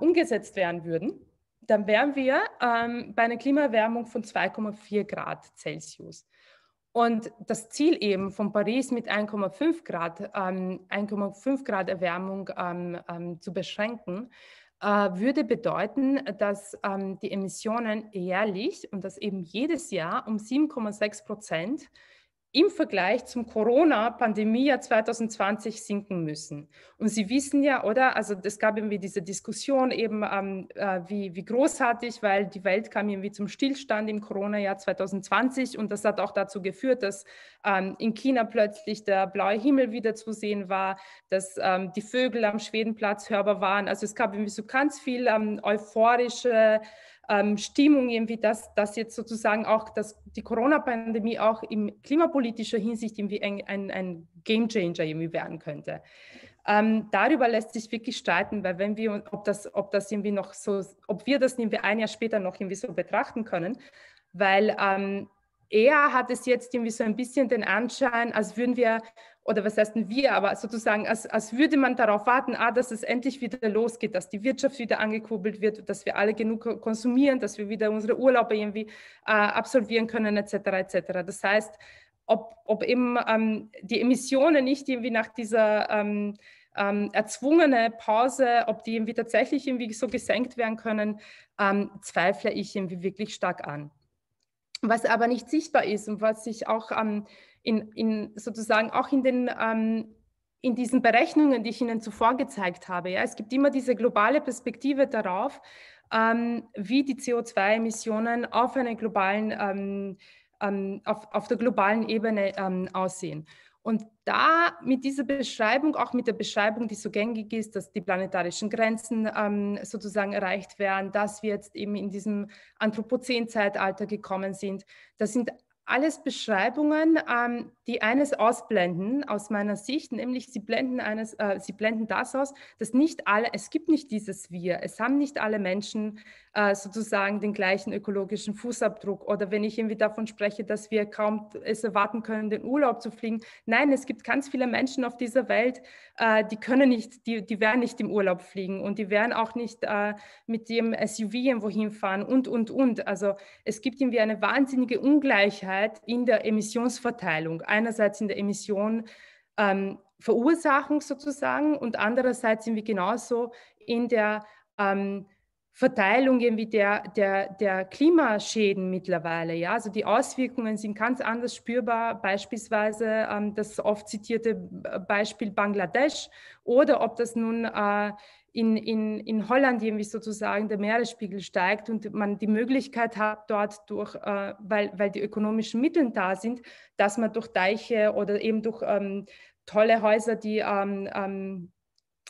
umgesetzt werden würden, dann wären wir bei einer Klimaerwärmung von 2,4 Grad Celsius. Und das Ziel eben von Paris mit 1,5 Grad, ähm, 1,5 Grad Erwärmung ähm, ähm, zu beschränken, äh, würde bedeuten, dass ähm, die Emissionen jährlich und das eben jedes Jahr um 7,6 Prozent im Vergleich zum corona pandemie jahr 2020 sinken müssen. Und Sie wissen ja, oder? Also es gab irgendwie diese Diskussion eben, ähm, äh, wie, wie großartig, weil die Welt kam irgendwie zum Stillstand im Corona-Jahr 2020 und das hat auch dazu geführt, dass ähm, in China plötzlich der blaue Himmel wieder zu sehen war, dass ähm, die Vögel am Schwedenplatz hörbar waren. Also es gab irgendwie so ganz viel ähm, euphorische ähm, Stimmung irgendwie, dass, dass jetzt sozusagen auch dass die Corona-Pandemie auch in klimapolitischer Hinsicht irgendwie ein, ein, ein Game Changer irgendwie werden könnte. Ähm, darüber lässt sich wirklich streiten, weil wenn wir, ob das, ob das irgendwie noch so, ob wir das irgendwie ein Jahr später noch irgendwie so betrachten können, weil ähm, eher hat es jetzt irgendwie so ein bisschen den Anschein, als würden wir oder was heißt denn wir, aber sozusagen, als, als würde man darauf warten, ah, dass es endlich wieder losgeht, dass die Wirtschaft wieder angekurbelt wird, dass wir alle genug konsumieren, dass wir wieder unsere Urlaube irgendwie äh, absolvieren können, etc. etc. Das heißt, ob, ob eben ähm, die Emissionen nicht irgendwie nach dieser ähm, ähm, erzwungene Pause, ob die irgendwie tatsächlich irgendwie so gesenkt werden können, ähm, zweifle ich irgendwie wirklich stark an was aber nicht sichtbar ist und was sich auch ähm, in, in, sozusagen auch in den ähm, in diesen Berechnungen, die ich Ihnen zuvor gezeigt habe. Ja, es gibt immer diese globale Perspektive darauf, ähm, wie die CO2-Emissionen auf einer globalen ähm, ähm, auf, auf der globalen Ebene ähm, aussehen. Und da mit dieser Beschreibung, auch mit der Beschreibung, die so gängig ist, dass die planetarischen Grenzen ähm, sozusagen erreicht werden, dass wir jetzt eben in diesem Anthropozän-Zeitalter gekommen sind, das sind alles Beschreibungen, ähm, die eines ausblenden aus meiner Sicht, nämlich sie blenden eines, äh, sie blenden das aus, dass nicht alle, es gibt nicht dieses Wir, es haben nicht alle Menschen äh, sozusagen den gleichen ökologischen Fußabdruck oder wenn ich irgendwie davon spreche, dass wir kaum es erwarten können, den Urlaub zu fliegen. Nein, es gibt ganz viele Menschen auf dieser Welt, äh, die können nicht, die, die werden nicht im Urlaub fliegen und die werden auch nicht äh, mit dem SUV irgendwo hinfahren und, und, und. Also es gibt irgendwie eine wahnsinnige Ungleichheit in der Emissionsverteilung. Ein einerseits in der Emission ähm, Verursachung sozusagen und andererseits sind wir genauso in der ähm, Verteilung irgendwie der, der, der Klimaschäden mittlerweile. Ja? Also die Auswirkungen sind ganz anders spürbar, beispielsweise ähm, das oft zitierte Beispiel Bangladesch oder ob das nun äh, in, in, in Holland irgendwie sozusagen der Meeresspiegel steigt und man die Möglichkeit hat, dort durch, äh, weil, weil die ökonomischen Mittel da sind, dass man durch Deiche oder eben durch ähm, tolle Häuser, die ähm, ähm,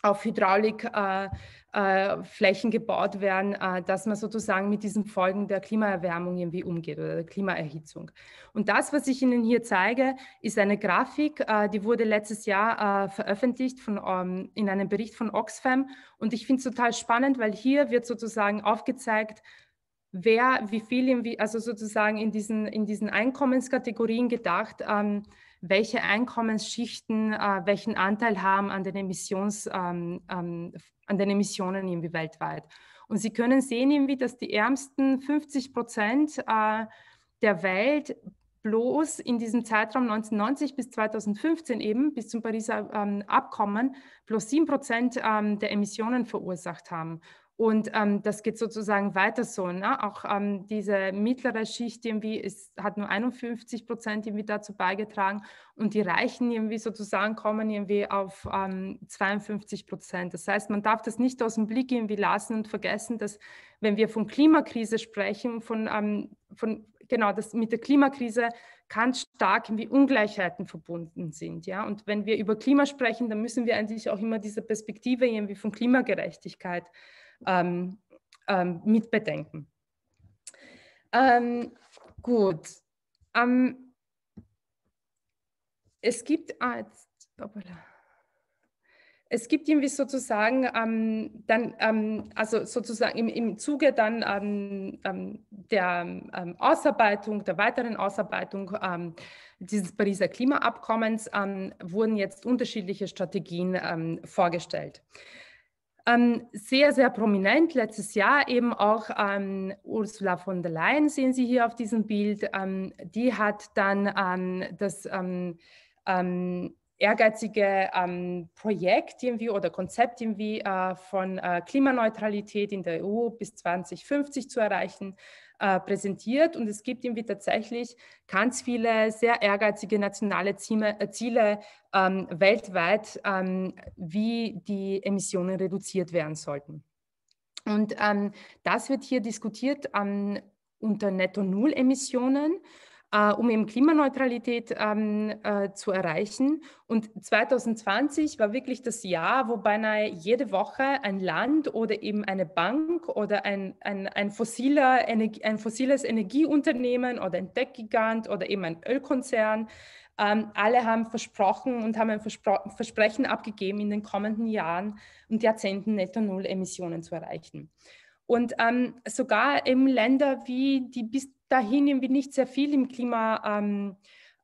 auf Hydraulik äh, äh, Flächen gebaut werden, äh, dass man sozusagen mit diesen Folgen der Klimaerwärmung irgendwie umgeht oder der Klimaerhitzung. Und das, was ich Ihnen hier zeige, ist eine Grafik, äh, die wurde letztes Jahr veröffentlicht von, ähm, in einem Bericht von Oxfam. Und ich finde es total spannend, weil hier wird sozusagen aufgezeigt, wer wie viel, also sozusagen in diesen, in diesen Einkommenskategorien gedacht, ähm, welche Einkommensschichten äh, welchen Anteil haben an den, Emissions, ähm, ähm, an den Emissionen irgendwie weltweit. Und Sie können sehen, irgendwie, dass die ärmsten 50 Prozent äh, der Welt bloß in diesem Zeitraum 1990 bis 2015 eben, bis zum Pariser ähm, Abkommen, bloß 7 Prozent ähm, der Emissionen verursacht haben. Und ähm, das geht sozusagen weiter so. Ne? Auch ähm, diese mittlere Schicht irgendwie ist, hat nur 51 Prozent irgendwie dazu beigetragen und die Reichen irgendwie sozusagen kommen irgendwie auf ähm, 52 Prozent. Das heißt, man darf das nicht aus dem Blick irgendwie lassen und vergessen, dass wenn wir von Klimakrise sprechen, von, ähm, von genau, das mit der Klimakrise ganz stark irgendwie Ungleichheiten verbunden sind. Ja? Und wenn wir über Klima sprechen, dann müssen wir eigentlich auch immer diese Perspektive irgendwie von Klimagerechtigkeit ähm, ähm, mitbedenken. Ähm, gut. es gibt ah, es gibt irgendwie sozusagen ähm, dann, ähm, also sozusagen im, im Zuge dann ähm, ähm der ähm, Ausarbeitung, der weiteren Ausarbeitung ähm, dieses Pariser Klimaabkommens wurden jetzt unterschiedliche Strategien vorgestellt ähm, sehr, sehr prominent letztes Jahr eben auch ähm, Ursula von der Leyen, sehen Sie hier auf diesem Bild, ähm, die hat dann ähm, das ähm, ähm, ehrgeizige Projekt irgendwie oder Konzept irgendwie äh, von äh, Klimaneutralität in der EU bis 2050 zu erreichen, äh, präsentiert und es gibt irgendwie tatsächlich ganz viele sehr ehrgeizige nationale Ziele, äh, Ziele ähm, weltweit, ähm, wie die Emissionen reduziert werden sollten. Und ähm, das wird hier diskutiert ähm, unter Netto-Null-Emissionen. Äh, um eben Klimaneutralität ähm, äh, zu erreichen. Und 2020 war wirklich das Jahr, wo beinahe jede Woche ein Land oder eben eine Bank oder ein, ein, ein, fossiler Energie, ein fossiles Energieunternehmen oder ein Tech-Gigant oder eben ein Ölkonzern, ähm, alle haben versprochen und haben ein Verspro Versprechen abgegeben, in den kommenden Jahren und Jahrzehnten Netto-Null-Emissionen zu erreichen. Und ähm, sogar eben Länder wie die bis dahin hinein wir nicht sehr viel im, Klima, ähm,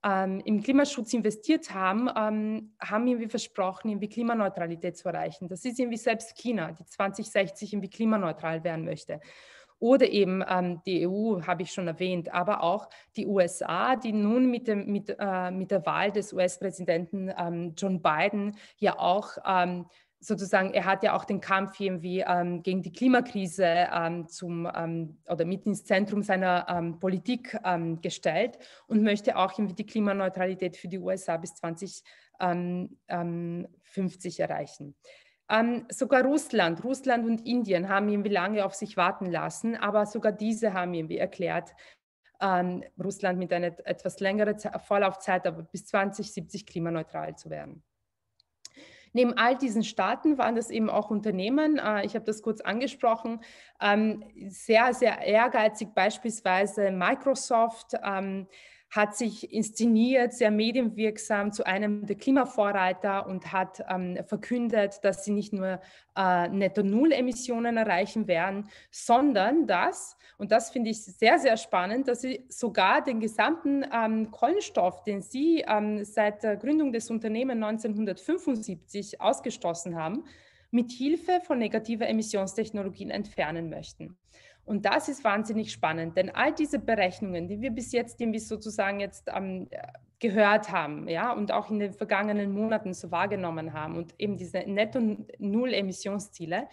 ähm, im Klimaschutz investiert haben, ähm, haben irgendwie versprochen, irgendwie Klimaneutralität zu erreichen. Das ist irgendwie selbst China, die 2060 irgendwie klimaneutral werden möchte. Oder eben ähm, die EU, habe ich schon erwähnt, aber auch die USA, die nun mit, dem, mit, äh, mit der Wahl des US-Präsidenten ähm, John Biden ja auch ähm, sozusagen, er hat ja auch den Kampf irgendwie ähm, gegen die Klimakrise ähm, zum, ähm, oder mit ins Zentrum seiner ähm, Politik ähm, gestellt und möchte auch irgendwie die Klimaneutralität für die USA bis 2050 ähm, erreichen. sogar Russland, Russland und Indien haben irgendwie lange auf sich warten lassen, aber sogar diese haben irgendwie erklärt, Russland mit einer etwas längeren Vorlaufzeit, aber bis 2070 klimaneutral zu werden. Neben all diesen Staaten waren das eben auch Unternehmen, äh, ich habe das kurz angesprochen, ähm, sehr, sehr ehrgeizig beispielsweise Microsoft, ähm, hat sich inszeniert, sehr medienwirksam zu einem der Klimavorreiter und hat ähm, verkündet, dass sie nicht nur äh, Netto-Null-Emissionen erreichen werden, sondern dass, und das finde ich sehr, sehr spannend, dass sie sogar den gesamten ähm, Kohlenstoff, den sie ähm, seit der Gründung des Unternehmens 1975 ausgestoßen haben, mit Hilfe von negativer Emissionstechnologien entfernen möchten. Und das ist wahnsinnig spannend, denn all diese Berechnungen, die wir bis jetzt, irgendwie sozusagen jetzt ähm, gehört haben, ja, und auch in den vergangenen Monaten so wahrgenommen haben und eben diese Netto-Null-Emissionsziele,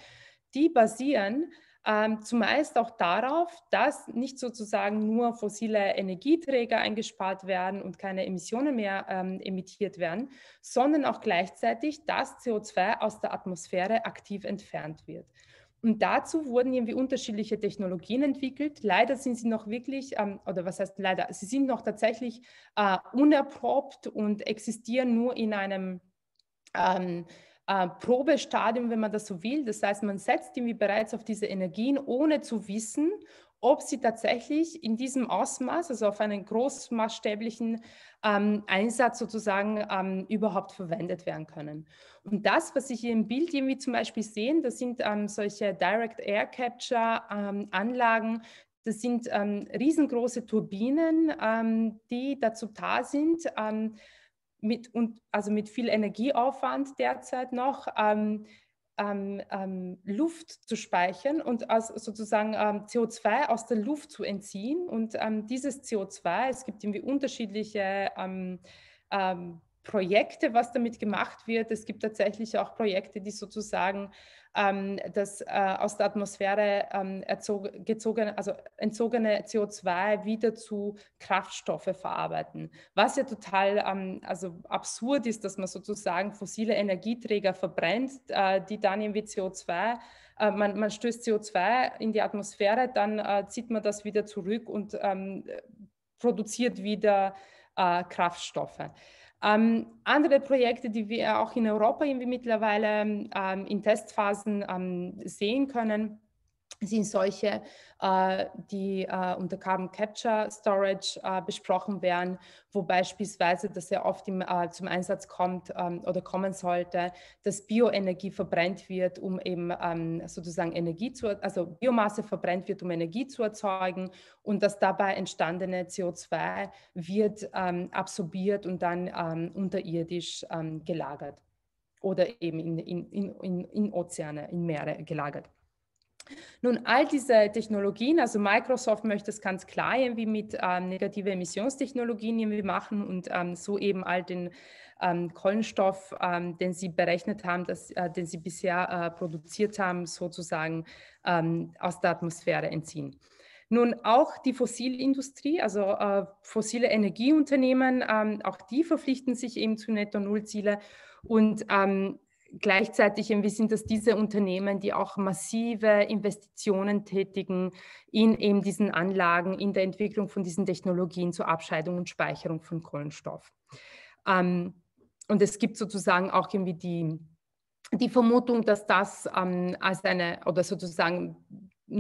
die basieren ähm, zumeist auch darauf, dass nicht sozusagen nur fossile Energieträger eingespart werden und keine Emissionen mehr ähm, emittiert werden, sondern auch gleichzeitig, dass CO2 aus der Atmosphäre aktiv entfernt wird. Und dazu wurden irgendwie unterschiedliche Technologien entwickelt. Leider sind sie noch wirklich, ähm, oder was heißt leider, sie sind noch tatsächlich äh, unerprobt und existieren nur in einem ähm, äh, Probestadium, wenn man das so will. Das heißt, man setzt irgendwie bereits auf diese Energien, ohne zu wissen, ob sie tatsächlich in diesem Ausmaß, also auf einen großmaßstäblichen ähm, Einsatz sozusagen ähm, überhaupt verwendet werden können. Und das, was Sie hier im Bild irgendwie zum Beispiel sehen, das sind ähm, solche Direct Air Capture ähm, Anlagen, das sind ähm, riesengroße Turbinen, ähm, die dazu da sind, mit, und, also mit viel Energieaufwand derzeit noch, ähm, ähm, Luft zu speichern und aus, sozusagen ähm, CO2 aus der Luft zu entziehen. Und ähm, dieses CO2, es gibt irgendwie unterschiedliche ähm, ähm, Projekte, was damit gemacht wird. Es gibt tatsächlich auch Projekte, die sozusagen ähm, das äh, aus der Atmosphäre ähm, erzog, also entzogene CO2 wieder zu Kraftstoffe verarbeiten. Was ja total ähm, also absurd ist, dass man sozusagen fossile Energieträger verbrennt, äh, die dann irgendwie CO2 äh, man, man, stößt CO2 in die Atmosphäre, dann äh, zieht man das wieder zurück und ähm, produziert wieder äh, Kraftstoffe. Ähm, andere Projekte, die wir auch in Europa irgendwie mittlerweile ähm, in Testphasen ähm, sehen können, sind solche, äh, die äh, unter Carbon Capture Storage äh, besprochen werden, wo beispielsweise, das sehr oft zum Einsatz kommt ähm, oder kommen sollte, dass Bioenergie verbrennt wird, um eben ähm, sozusagen Energie zu, also Biomasse verbrennt wird, um Energie zu erzeugen und das dabei entstandene CO2 wird ähm, absorbiert und dann unterirdisch gelagert oder eben in, in, in, in Ozeane, in Meere gelagert. Nun, all diese Technologien, also Microsoft möchte es ganz klar irgendwie mit ähm, negative Emissionstechnologien irgendwie machen und ähm, so eben all den ähm, Kohlenstoff, ähm, den sie berechnet haben, dass, äh, den sie bisher äh, produziert haben, sozusagen ähm, aus der Atmosphäre entziehen. Nun auch die Fossilindustrie, also äh, fossile Energieunternehmen, ähm, auch die verpflichten sich eben zu Netto-Null-Ziele und ähm, gleichzeitig im Wissen, dass diese Unternehmen, die auch massive Investitionen tätigen in eben diesen Anlagen, in der Entwicklung von diesen Technologien zur Abscheidung und Speicherung von Kohlenstoff. Ähm, und es gibt sozusagen auch irgendwie die, die Vermutung, dass das ähm, als eine oder sozusagen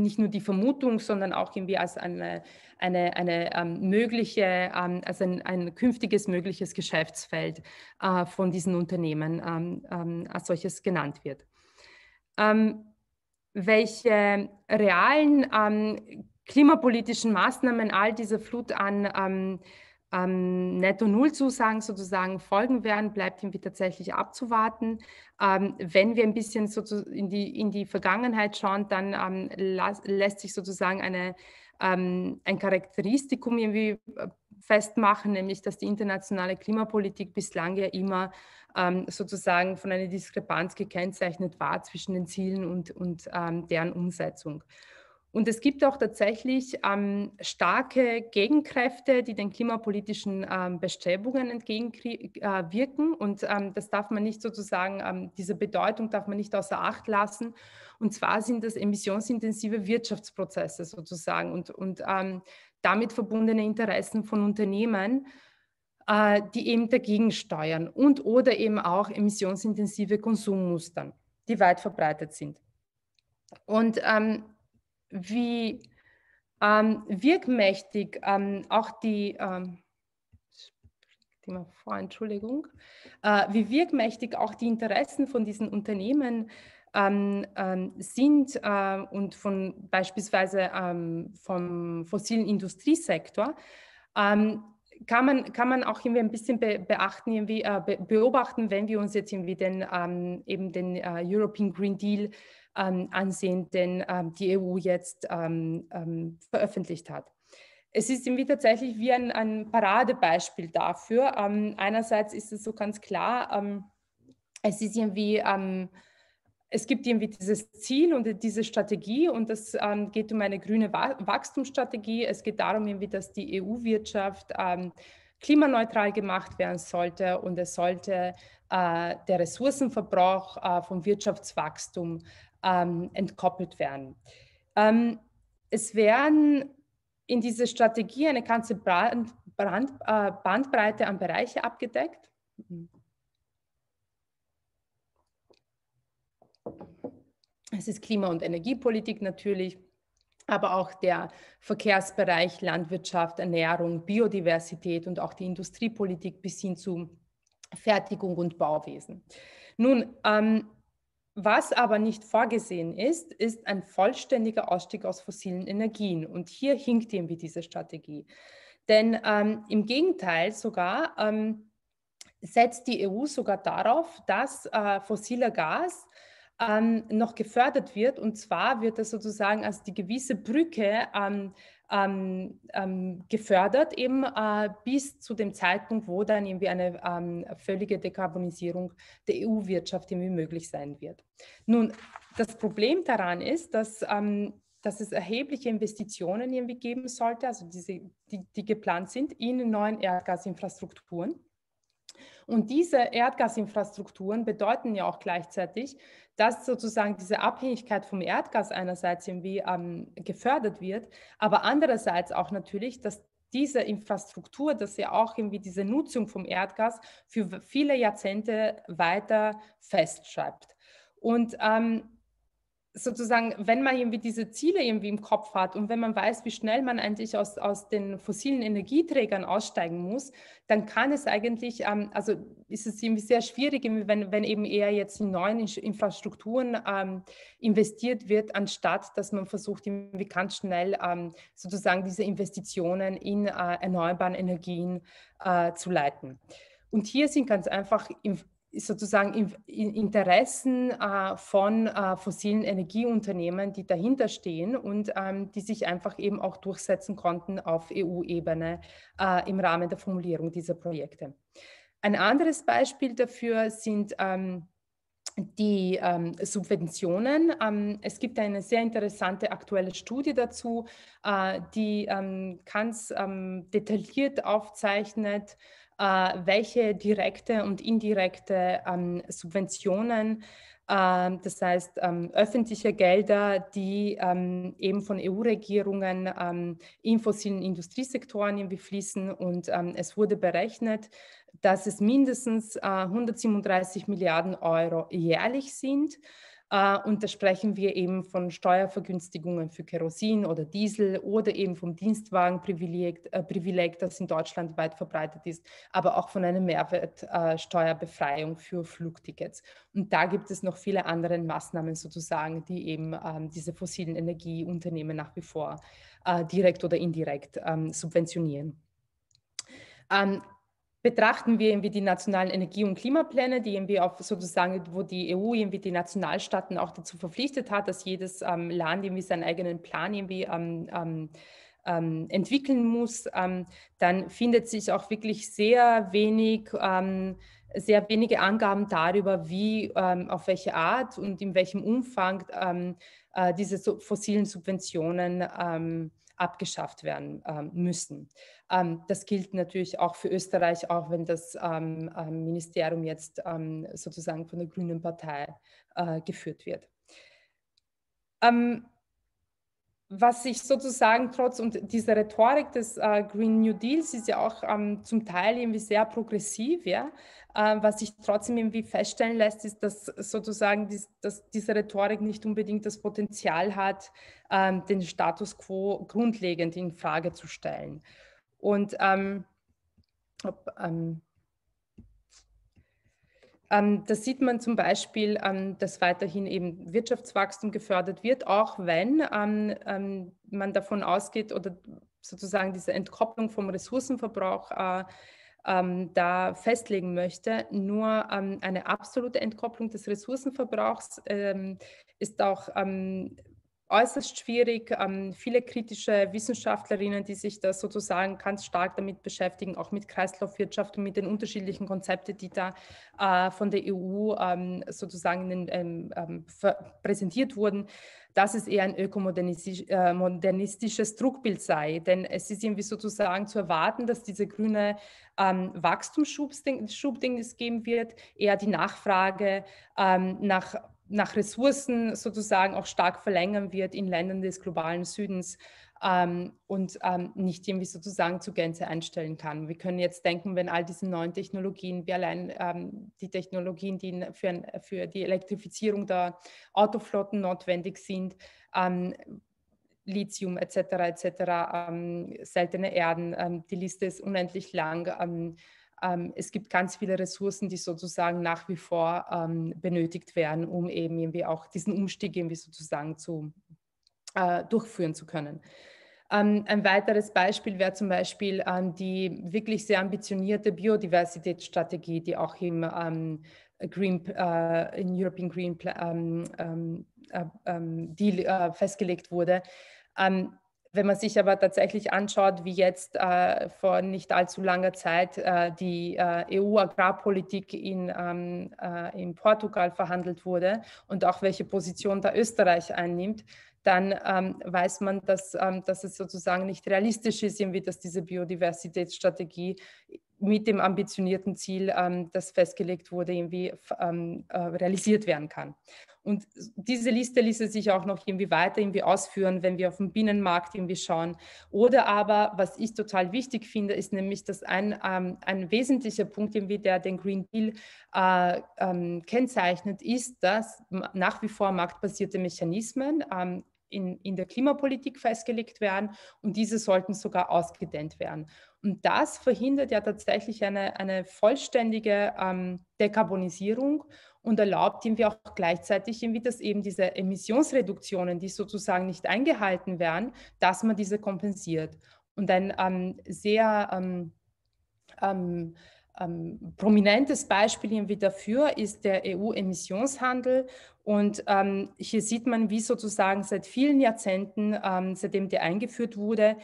nicht nur die Vermutung, sondern auch irgendwie als eine, eine, eine ähm, mögliche, ähm, als ein, ein künftiges mögliches Geschäftsfeld äh, von diesen Unternehmen ähm, ähm als solches genannt wird. Ähm, welche realen ähm, klimapolitischen Maßnahmen all diese Flut an ähm, Netto-Null-Zusagen sozusagen folgen werden, bleibt irgendwie tatsächlich abzuwarten. Ähm, wenn wir ein bisschen so in, die, in die Vergangenheit schauen, dann ähm, las, lässt sich sozusagen eine, ähm, ein Charakteristikum irgendwie äh, festmachen, nämlich dass die internationale Klimapolitik bislang ja immer ähm, sozusagen von einer Diskrepanz gekennzeichnet war zwischen den Zielen und, und ähm, deren Umsetzung. Und es gibt auch tatsächlich ähm, starke Gegenkräfte, die den klimapolitischen ähm, Bestrebungen entgegenwirken. Äh, und ähm, das darf man nicht sozusagen, ähm, diese Bedeutung darf man nicht außer Acht lassen. Und zwar sind das emissionsintensive Wirtschaftsprozesse sozusagen und, und ähm, damit verbundene Interessen von Unternehmen, äh, die eben dagegen steuern und oder eben auch emissionsintensive Konsummustern, die weit verbreitet sind. Und ähm, wie ähm, wirkmächtig ähm, auch die, ähm, vor, Entschuldigung, äh, wie wirkmächtig auch die Interessen von diesen Unternehmen ähm, ähm, sind äh, und von beispielsweise ähm, vom fossilen Industriesektor, ähm, kann man, kann man auch irgendwie ein bisschen be beachten, irgendwie, äh, be beobachten, wenn wir uns jetzt irgendwie den, ähm, eben den äh, European Green Deal äh, ähm, ansehen, den ähm, die EU jetzt ähm, ähm, veröffentlicht hat. Es ist irgendwie tatsächlich wie ein, ein Paradebeispiel dafür. Ähm, einerseits ist es so ganz klar, ähm, es ist irgendwie es gibt irgendwie dieses Ziel und diese Strategie und das ähm, geht um eine grüne Wachstumsstrategie. Es geht darum, irgendwie, dass die EU-Wirtschaft ähm, klimaneutral gemacht werden sollte und es sollte äh, der Ressourcenverbrauch äh, vom Wirtschaftswachstum ähm, entkoppelt werden. Ähm, es werden in dieser Strategie eine ganze Brand, Brand, äh, Bandbreite an Bereiche abgedeckt. Es ist Klima- und Energiepolitik natürlich, aber auch der Verkehrsbereich, Landwirtschaft, Ernährung, Biodiversität und auch die Industriepolitik bis hin zu Fertigung und Bauwesen. Nun, ähm, was aber nicht vorgesehen ist, ist ein vollständiger Ausstieg aus fossilen Energien. Und hier hinkt irgendwie diese Strategie. Denn ähm, im Gegenteil sogar ähm, setzt die EU sogar darauf, dass äh, fossiler Gas ähm, noch gefördert wird. Und zwar wird das sozusagen als die gewisse Brücke ähm, ähm, ähm, gefördert, eben äh, bis zu dem Zeitpunkt, wo dann irgendwie eine ähm, völlige Dekarbonisierung der EU-Wirtschaft irgendwie möglich sein wird. Nun, das Problem daran ist, dass ähm, dass es erhebliche Investitionen irgendwie geben sollte, also diese, die, die geplant sind, in neuen Erdgasinfrastrukturen. Und diese Erdgasinfrastrukturen bedeuten ja auch gleichzeitig, dass sozusagen diese Abhängigkeit vom Erdgas einerseits irgendwie ähm, gefördert wird, aber andererseits auch natürlich, dass diese Infrastruktur, dass ja auch irgendwie diese Nutzung vom Erdgas für viele Jahrzehnte weiter festschreibt. Und ähm, sozusagen, wenn man irgendwie diese Ziele irgendwie im Kopf hat und wenn man weiß, wie schnell man eigentlich aus, aus den fossilen Energieträgern aussteigen muss, dann kann es eigentlich, ähm, also ist es irgendwie sehr schwierig, wenn, wenn eben eher jetzt in neuen Infrastrukturen ähm, investiert wird, anstatt dass man versucht, irgendwie ganz schnell ähm, sozusagen diese Investitionen in äh, erneuerbaren Energien äh, zu leiten. Und hier sind ganz einfach sozusagen Interessen äh, von äh, fossilen Energieunternehmen, die dahinter stehen und ähm, die sich einfach eben auch durchsetzen konnten auf EU-Ebene äh, im Rahmen der Formulierung dieser Projekte. Ein anderes Beispiel dafür sind ähm, die ähm, Subventionen. Ähm, es gibt eine sehr interessante aktuelle Studie dazu, äh, die ähm, ganz detailliert aufzeichnet, äh, welche direkte und indirekte ähm, Subventionen ähm, das heißt ähm, öffentliche Gelder, die eben von EU-Regierungen in fossilen Industriesektoren irgendwie fließen. Und es wurde berechnet, dass es mindestens 137 äh, Milliarden Euro jährlich sind. Äh, und da sprechen wir eben von Steuervergünstigungen für Kerosin oder Diesel oder eben vom Dienstwagenprivileg, äh, das in Deutschland weit verbreitet ist, aber auch von einer Mehrwertsteuerbefreiung äh, für Flugtickets. Und da gibt es noch viele andere Maßnahmen sozusagen, die eben ähm, diese fossilen Energieunternehmen nach wie vor direkt oder indirekt ähm, subventionieren. Ähm, betrachten wir irgendwie die nationalen Energie- und Klimapläne, die irgendwie auf sozusagen, wo die EU irgendwie die Nationalstaaten auch dazu verpflichtet hat, dass jedes ähm, Land irgendwie seinen eigenen Plan irgendwie ähm, ähm, ähm entwickeln muss, ähm, dann findet sich auch wirklich sehr wenig, ähm, sehr wenige Angaben darüber, wie, auf welche Art und in welchem Umfang äh, diese so fossilen Subventionen ähm, abgeschafft werden ähm, müssen. Ähm, das gilt natürlich auch für Österreich, auch wenn das ähm, ähm, Ministerium jetzt ähm, sozusagen von der Grünen Partei äh, geführt wird. Ähm, was sich sozusagen trotz und diese Rhetorik des äh, Green New Deals ist ja auch ähm, zum Teil irgendwie sehr progressiv, ja. Äh, was sich trotzdem irgendwie feststellen lässt, ist, dass sozusagen dies, dass diese Rhetorik nicht unbedingt das Potenzial hat, ähm, den Status quo grundlegend in Frage zu stellen. Und ähm, ob, ähm ähm, da sieht man zum Beispiel, ähm, dass weiterhin eben Wirtschaftswachstum gefördert wird, auch wenn ähm, ähm man davon ausgeht oder sozusagen diese Entkopplung vom Ressourcenverbrauch äh, ähm, da festlegen möchte. Nur ähm, eine absolute Entkopplung des Ressourcenverbrauchs ist auch äußerst schwierig. Ähm, viele kritische Wissenschaftlerinnen, die sich da sozusagen ganz stark damit beschäftigen, auch mit Kreislaufwirtschaft und mit den unterschiedlichen Konzepten, die da äh, von der EU ähm, sozusagen in, ähm, ähm präsentiert wurden, dass es eher ein ökomodernistisches äh, Druckbild sei. Denn es ist irgendwie sozusagen zu erwarten, dass diese grüne ähm, Wachstumsschub, den es geben wird, eher die Nachfrage ähm, nach nach Ressourcen sozusagen auch stark verlängern wird in Ländern des globalen Südens ähm, und ähm, nicht irgendwie sozusagen zu Gänze einstellen kann. Wir können jetzt denken, wenn all diese neuen Technologien, wie allein ähm, die Technologien, die für, für, die Elektrifizierung der Autoflotten notwendig sind, ähm, Lithium etc. etc., ähm, seltene Erden, ähm, die Liste ist unendlich lang ähm, es gibt ganz viele Ressourcen, die sozusagen nach wie vor ähm, benötigt werden, um eben irgendwie auch diesen Umstieg irgendwie sozusagen zu, äh, durchführen zu können. Ähm, ein weiteres Beispiel wäre zum Beispiel die wirklich sehr ambitionierte Biodiversitätsstrategie, die auch im Green, äh, in European Green Plan, ähm, ähm, äh, ähm, Deal äh, festgelegt wurde. Ähm, wenn man sich aber tatsächlich anschaut, wie jetzt äh, vor nicht allzu langer Zeit äh, die äh, EU-Agrarpolitik in, ähm, äh, in Portugal verhandelt wurde und auch welche Position da Österreich einnimmt, dann ähm, weiß man, dass, ähm, dass es sozusagen nicht realistisch ist, irgendwie, dass diese Biodiversitätsstrategie mit dem ambitionierten Ziel, ähm, das festgelegt wurde, irgendwie ähm, äh, realisiert werden kann. Und diese Liste ließe sich auch noch irgendwie weiter irgendwie ausführen, wenn wir auf den Binnenmarkt irgendwie schauen. Oder aber, was ich total wichtig finde, ist nämlich, dass ein, ähm, ein wesentlicher Punkt, irgendwie, der den Green Deal äh, ähm, kennzeichnet, ist, dass nach wie vor marktbasierte Mechanismen ähm, in, in der Klimapolitik festgelegt werden und diese sollten sogar ausgedehnt werden. Und das verhindert ja tatsächlich eine, eine vollständige ähm, Dekarbonisierung und erlaubt irgendwie auch gleichzeitig irgendwie, dass eben diese Emissionsreduktionen, die sozusagen nicht eingehalten werden, dass man diese kompensiert. Und ein ähm, sehr ähm, ähm, ähm prominentes Beispiel irgendwie dafür ist der EU-Emissionshandel. Und ähm, hier sieht man, wie sozusagen seit vielen Jahrzehnten, seitdem der eingeführt wurde,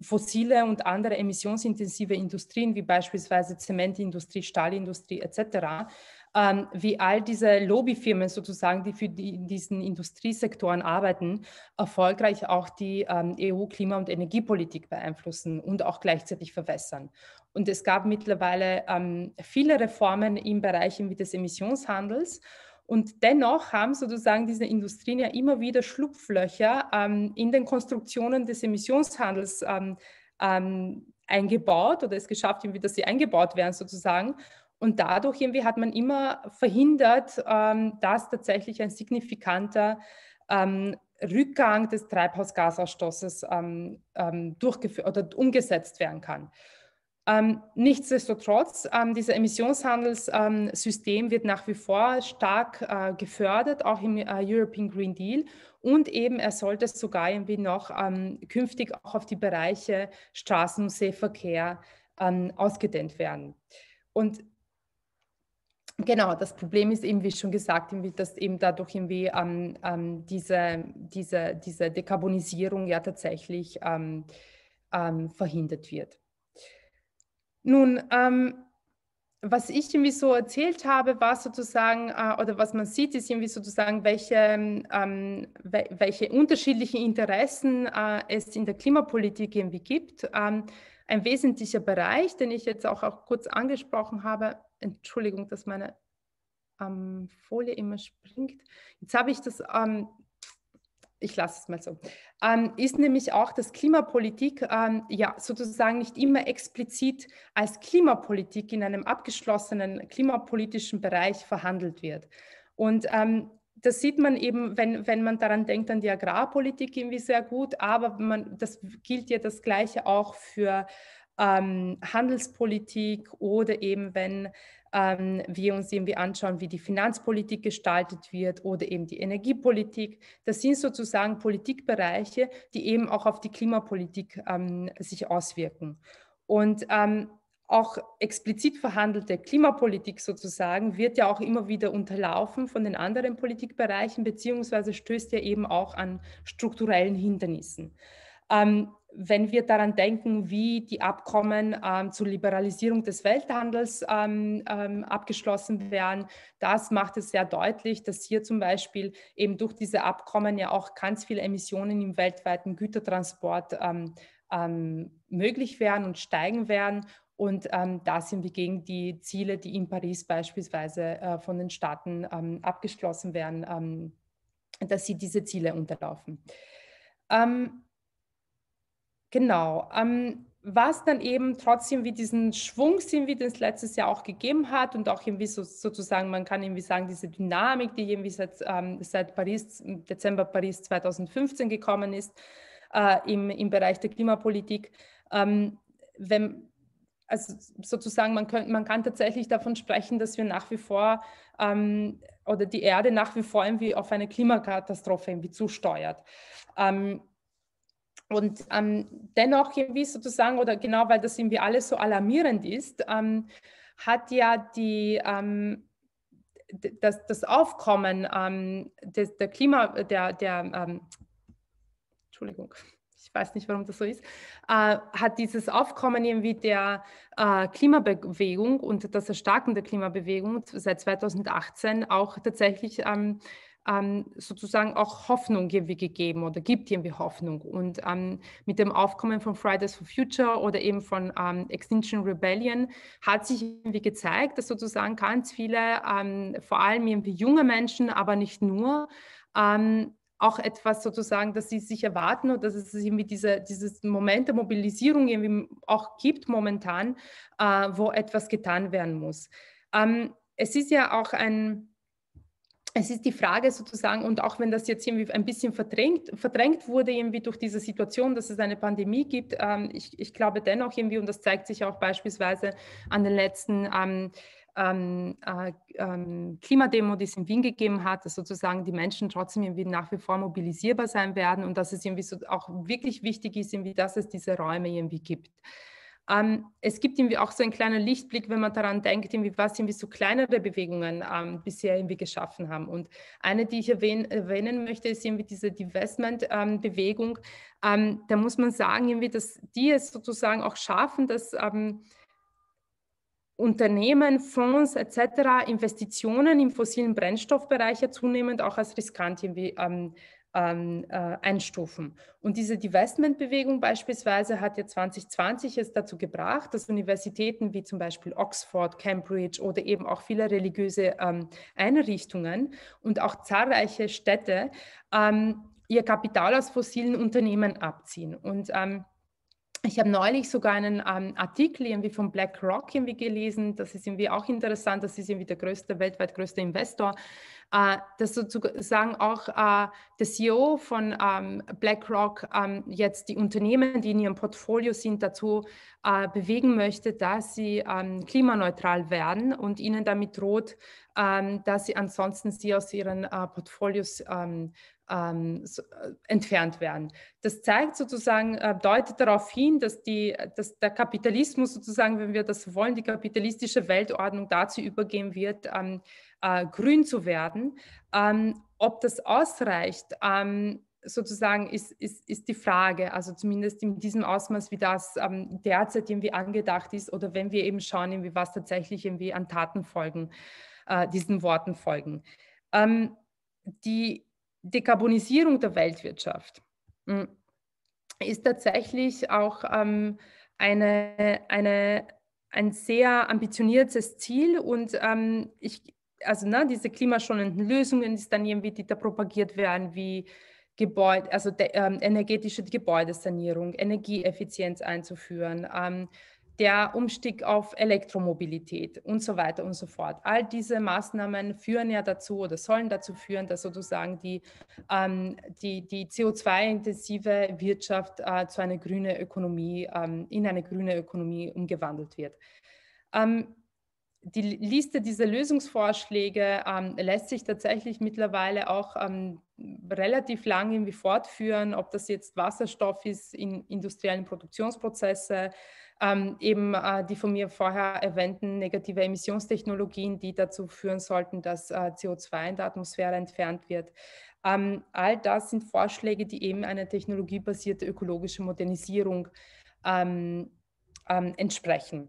fossile und andere emissionsintensive Industrien wie beispielsweise Zementindustrie, Stahlindustrie etc., ähm, wie all diese Lobbyfirmen sozusagen, die für die, diesen Industriesektoren arbeiten, erfolgreich auch die ähm, EU-Klima- und Energiepolitik beeinflussen und auch gleichzeitig verwässern. Und es gab mittlerweile ähm, viele Reformen in Bereichen wie des Emissionshandels. Und dennoch haben sozusagen diese Industrien ja immer wieder Schlupflöcher ähm, in den Konstruktionen des Emissionshandels ähm, ähm, eingebaut oder es geschafft, irgendwie, dass sie eingebaut werden sozusagen. Und dadurch irgendwie hat man immer verhindert, ähm, dass tatsächlich ein signifikanter ähm, Rückgang des Treibhausgasausstoßes ähm, durchgeführt oder umgesetzt werden kann. Ähm, nichtsdestotrotz, ähm, dieses Emissionshandelssystem wird nach wie vor stark äh, gefördert, auch im äh, European Green Deal. Und eben, er sollte sogar irgendwie noch ähm, künftig auch auf die Bereiche Straßen- und Seeverkehr ähm, ausgedehnt werden. Und Genau, das Problem ist eben, wie schon gesagt, dass eben dadurch irgendwie ähm, ähm, diese, diese, diese Dekarbonisierung ja tatsächlich ähm, ähm verhindert wird. Nun, ähm, was ich irgendwie so erzählt habe, war sozusagen, äh, oder was man sieht, ist irgendwie sozusagen, welche, ähm, ähm we welche unterschiedlichen Interessen äh, es in der Klimapolitik irgendwie gibt. Ähm, ein wesentlicher Bereich, den ich jetzt auch, auch kurz angesprochen habe, Entschuldigung, dass meine ähm, Folie immer springt. Jetzt habe ich das ähm, ich lasse es mal so, ähm, ist nämlich auch, dass Klimapolitik ähm, ja sozusagen nicht immer explizit als Klimapolitik in einem abgeschlossenen klimapolitischen Bereich verhandelt wird. Und ähm, das sieht man eben, wenn, wenn man daran denkt, an die Agrarpolitik irgendwie sehr gut, aber man, das gilt ja das Gleiche auch für ähm, Handelspolitik oder eben wenn ähm, wir uns irgendwie anschauen, wie die Finanzpolitik gestaltet wird oder eben die Energiepolitik. Das sind sozusagen Politikbereiche, die eben auch auf die Klimapolitik ähm, sich auswirken. Und ähm, auch explizit verhandelte Klimapolitik sozusagen wird ja auch immer wieder unterlaufen von den anderen Politikbereichen, beziehungsweise stößt ja eben auch an strukturellen Hindernissen. Ähm, wenn wir daran denken, wie die Abkommen ähm, zur Liberalisierung des Welthandels ähm, ähm, abgeschlossen werden, das macht es sehr deutlich, dass hier zum Beispiel eben durch diese Abkommen ja auch ganz viele Emissionen im weltweiten Gütertransport ähm, ähm, möglich werden und steigen werden. Und ähm, da sind wir gegen die Ziele, die in Paris beispielsweise äh, von den Staaten abgeschlossen werden, dass sie diese Ziele unterlaufen. Ähm, Genau. Ähm, was dann eben trotzdem wie diesen Schwung sind, wie das letztes Jahr auch gegeben hat und auch irgendwie so, sozusagen, man kann irgendwie sagen, diese Dynamik, die irgendwie seit, ähm, seit Paris, Dezember Paris 2015 gekommen ist äh, im, im Bereich der Klimapolitik, ähm, wenn, also sozusagen, man, könnt, man kann tatsächlich davon sprechen, dass wir nach wie vor ähm, oder die Erde nach wie vor irgendwie auf eine Klimakatastrophe irgendwie zusteuert. Ähm, und ähm, dennoch irgendwie sozusagen, oder genau weil das irgendwie alles so alarmierend ist, ähm, hat ja die, ähm, das, das Aufkommen ähm, des, der Klima, der, der ähm, Entschuldigung, ich weiß nicht, warum das so ist, äh, hat dieses Aufkommen irgendwie der äh, Klimabewegung und das Erstarken der Klimabewegung seit 2018 auch tatsächlich ähm, ähm, sozusagen auch Hoffnung irgendwie gegeben oder gibt irgendwie Hoffnung. Und ähm, mit dem Aufkommen von Fridays for Future oder eben von ähm, Extinction Rebellion hat sich irgendwie gezeigt, dass sozusagen ganz viele, ähm, vor allem irgendwie junge Menschen, aber nicht nur, ähm, auch etwas sozusagen, dass sie sich erwarten und dass es irgendwie diese, dieses Moment der Mobilisierung irgendwie auch gibt momentan, äh, wo etwas getan werden muss. Ähm, es ist ja auch ein, es ist die Frage sozusagen, und auch wenn das jetzt irgendwie ein bisschen verdrängt, verdrängt wurde, irgendwie durch diese Situation, dass es eine Pandemie gibt, ähm, ich, ich, glaube dennoch irgendwie, und das zeigt sich auch beispielsweise an den letzten ähm, ähm, äh, ähm Klimademo, die es in Wien gegeben hat, dass sozusagen die Menschen trotzdem irgendwie nach wie vor mobilisierbar sein werden und dass es irgendwie so auch wirklich wichtig ist, irgendwie, dass es diese Räume irgendwie gibt. Ähm, es gibt irgendwie auch so einen kleinen Lichtblick, wenn man daran denkt, irgendwie, was irgendwie so kleinere Bewegungen ähm, bisher irgendwie geschaffen haben. Und eine, die ich erwähnen, erwähnen möchte, ist irgendwie diese Divestment-Bewegung. Ähm, ähm, da muss man sagen, irgendwie, dass die es sozusagen auch schaffen, dass ähm, Unternehmen, Fonds etc. Investitionen im fossilen Brennstoffbereich ja zunehmend auch als riskant irgendwie, ähm, ähm, äh, einstufen. Und diese Divestment-Bewegung beispielsweise hat ja 2020 es dazu gebracht, dass Universitäten wie zum Beispiel Oxford, Cambridge oder eben auch viele religiöse ähm, Einrichtungen und auch zahlreiche Städte ähm, ihr Kapital aus fossilen Unternehmen abziehen. Und ähm, ich habe neulich sogar einen ähm, Artikel irgendwie von BlackRock irgendwie gelesen. Das ist irgendwie auch interessant. Das ist irgendwie der größte, weltweit größte Investor äh, dass sozusagen auch äh, der CEO von ähm, BlackRock ähm, jetzt die Unternehmen, die in ihrem Portfolio sind, dazu äh, bewegen möchte, dass sie ähm, klimaneutral werden und ihnen damit droht, ähm, dass sie ansonsten sie aus ihren äh, Portfolios ähm, ähm so, äh, entfernt werden. Das zeigt sozusagen, äh, deutet darauf hin, dass, die, dass der Kapitalismus sozusagen, wenn wir das wollen, die kapitalistische Weltordnung dazu übergehen wird, ähm, äh, grün zu werden. Ähm, ob das ausreicht, ähm, sozusagen ist, ist, ist die Frage, also zumindest in diesem Ausmaß, wie das ähm, derzeit irgendwie angedacht ist oder wenn wir eben schauen, irgendwie was tatsächlich irgendwie an Taten folgen, äh, diesen Worten folgen. Ähm, die Dekarbonisierung der Weltwirtschaft mh, hm, ist tatsächlich auch ähm, eine, eine, ein sehr ambitioniertes Ziel und ähm, ich also ne, diese klimaschonenden Lösungen, die dann irgendwie die da propagiert werden, wie Gebäude, also de, ähm, energetische Gebäudesanierung, Energieeffizienz einzuführen, ähm, der Umstieg auf Elektromobilität und so weiter und so fort. All diese Maßnahmen führen ja dazu oder sollen dazu führen, dass sozusagen die, ähm, die, die CO2-intensive Wirtschaft äh, zu einer grünen Ökonomie, ähm, in eine grüne Ökonomie umgewandelt wird. Ähm, die Liste dieser Lösungsvorschläge ähm, lässt sich tatsächlich mittlerweile auch ähm, relativ lang irgendwie fortführen, ob das jetzt Wasserstoff ist in industriellen Produktionsprozesse, ähm, eben äh, die von mir vorher erwähnten negative Emissionstechnologien, die dazu führen sollten, dass äh, CO2 in der Atmosphäre entfernt wird. Ähm, all das sind Vorschläge, die eben eine technologiebasierte ökologische Modernisierung ähm, ähm, entsprechen.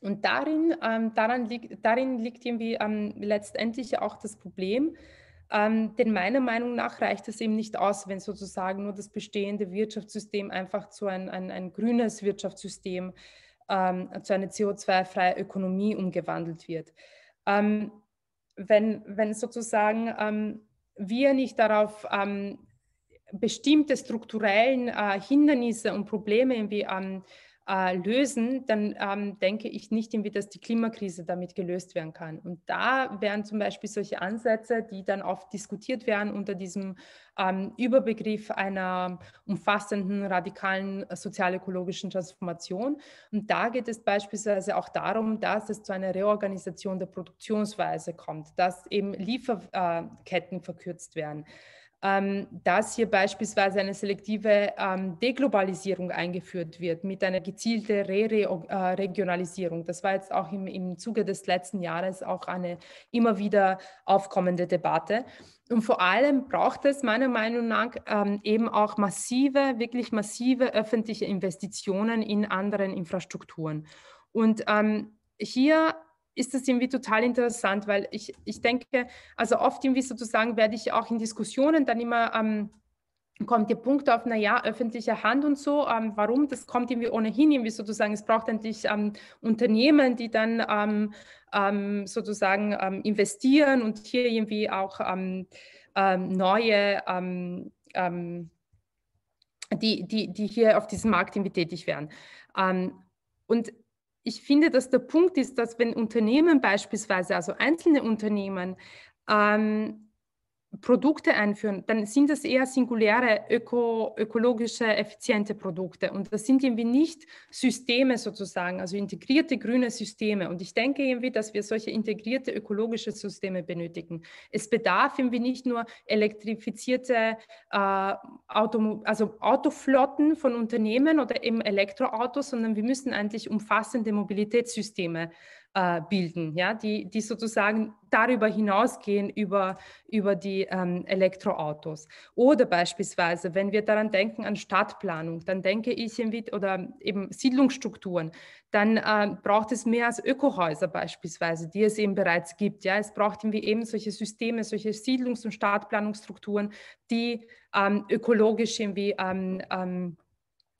Und darin, ähm, daran liegt, darin liegt irgendwie ähm, letztendlich auch das Problem, ähm, denn meiner Meinung nach reicht es eben nicht aus, wenn sozusagen nur das bestehende Wirtschaftssystem einfach zu ein, ein, ein grünes Wirtschaftssystem, ähm, zu einer co 2 freie Ökonomie umgewandelt wird. Ähm, wenn, wenn sozusagen ähm, wir nicht darauf bestimmte strukturellen äh, Hindernisse und Probleme irgendwie ähm, äh, lösen, dann ähm, denke ich nicht, irgendwie, dass die Klimakrise damit gelöst werden kann. Und da wären zum Beispiel solche Ansätze, die dann oft diskutiert werden unter diesem ähm, Überbegriff einer umfassenden, radikalen äh, sozial-ökologischen Transformation. Und da geht es beispielsweise auch darum, dass es zu einer Reorganisation der Produktionsweise kommt, dass eben Lieferketten äh, verkürzt werden ähm, dass hier beispielsweise eine selektive ähm, Deglobalisierung eingeführt wird mit einer gezielten Re-Regionalisierung. Äh, das war jetzt auch im, im Zuge des letzten Jahres auch eine immer wieder aufkommende Debatte. Und vor allem braucht es meiner Meinung nach ähm, eben auch massive, wirklich massive öffentliche Investitionen in anderen Infrastrukturen. Und ähm, hier ist das irgendwie total interessant, weil ich, ich denke, also oft irgendwie sozusagen werde ich auch in Diskussionen dann immer ähm, kommt der Punkt auf, naja, öffentliche Hand und so. Ähm, warum? Das kommt irgendwie ohnehin irgendwie sozusagen, es braucht endlich ähm, Unternehmen, die dann ähm, ähm sozusagen ähm, investieren und hier irgendwie auch ähm, neue, die, die, die hier auf diesem Markt irgendwie tätig werden. und ich finde, dass der Punkt ist, dass wenn Unternehmen beispielsweise, also einzelne Unternehmen, ähm, Produkte einführen, dann sind das eher singuläre öko, ökologische, effiziente Produkte. Und das sind irgendwie nicht Systeme sozusagen, also integrierte grüne Systeme. Und ich denke irgendwie, dass wir solche integrierte ökologische Systeme benötigen. Es bedarf irgendwie nicht nur elektrifizierte äh, Auto, also Autoflotten von Unternehmen oder eben Elektroautos, sondern wir müssen eigentlich umfassende Mobilitätssysteme äh, bilden, ja, die, die sozusagen darüber hinausgehen über, über die ähm, Elektroautos. Oder beispielsweise, wenn wir daran denken an Stadtplanung, dann denke ich in, oder eben Siedlungsstrukturen, dann äh, braucht es mehr als Ökohäuser beispielsweise, die es eben bereits gibt. Ja, es braucht irgendwie eben solche Systeme, solche Siedlungs- und Stadtplanungsstrukturen, die ähm, ökologisch irgendwie ähm, ähm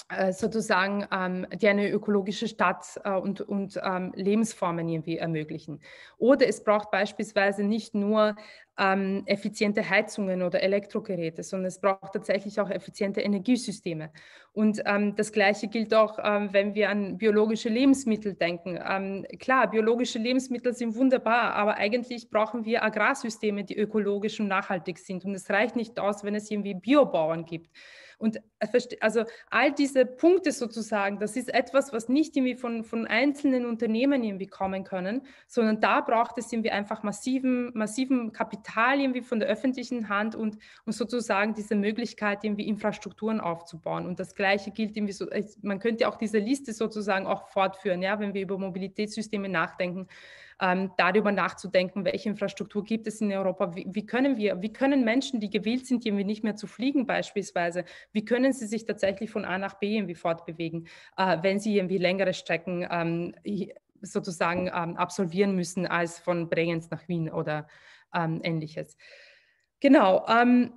äh, sozusagen ähm, die eine ökologische Stadt äh, und, und ähm, Lebensformen irgendwie ermöglichen. Oder es braucht beispielsweise nicht nur ähm, effiziente Heizungen oder Elektrogeräte, sondern es braucht tatsächlich auch effiziente Energiesysteme. Und ähm, das Gleiche gilt auch, ähm, wenn wir an biologische Lebensmittel denken. Ähm, klar, biologische Lebensmittel sind wunderbar, aber eigentlich brauchen wir Agrarsysteme, die ökologisch und nachhaltig sind. Und es reicht nicht aus, wenn es irgendwie Biobauern gibt und äh, also all diese Punkte sozusagen, das ist etwas, was nicht irgendwie von, von einzelnen Unternehmen irgendwie kommen können, sondern da braucht es irgendwie einfach massiven, massiven Kapital irgendwie von der öffentlichen Hand und, und sozusagen diese Möglichkeit, irgendwie Infrastrukturen aufzubauen. Und das Gleiche gilt irgendwie so, man könnte auch diese Liste sozusagen auch fortführen, ja, wenn wir über Mobilitätssysteme nachdenken ähm, darüber nachzudenken, welche Infrastruktur gibt es in Europa, wie, wie, können wir, wie können Menschen, die gewählt sind, irgendwie nicht mehr zu fliegen beispielsweise, wie können sie sich tatsächlich von A nach B irgendwie fortbewegen, äh, wenn sie irgendwie längere Strecken ähm, sozusagen ähm, absolvieren müssen als von Bregenz nach Wien oder ähm, ähnliches. Genau, ähm,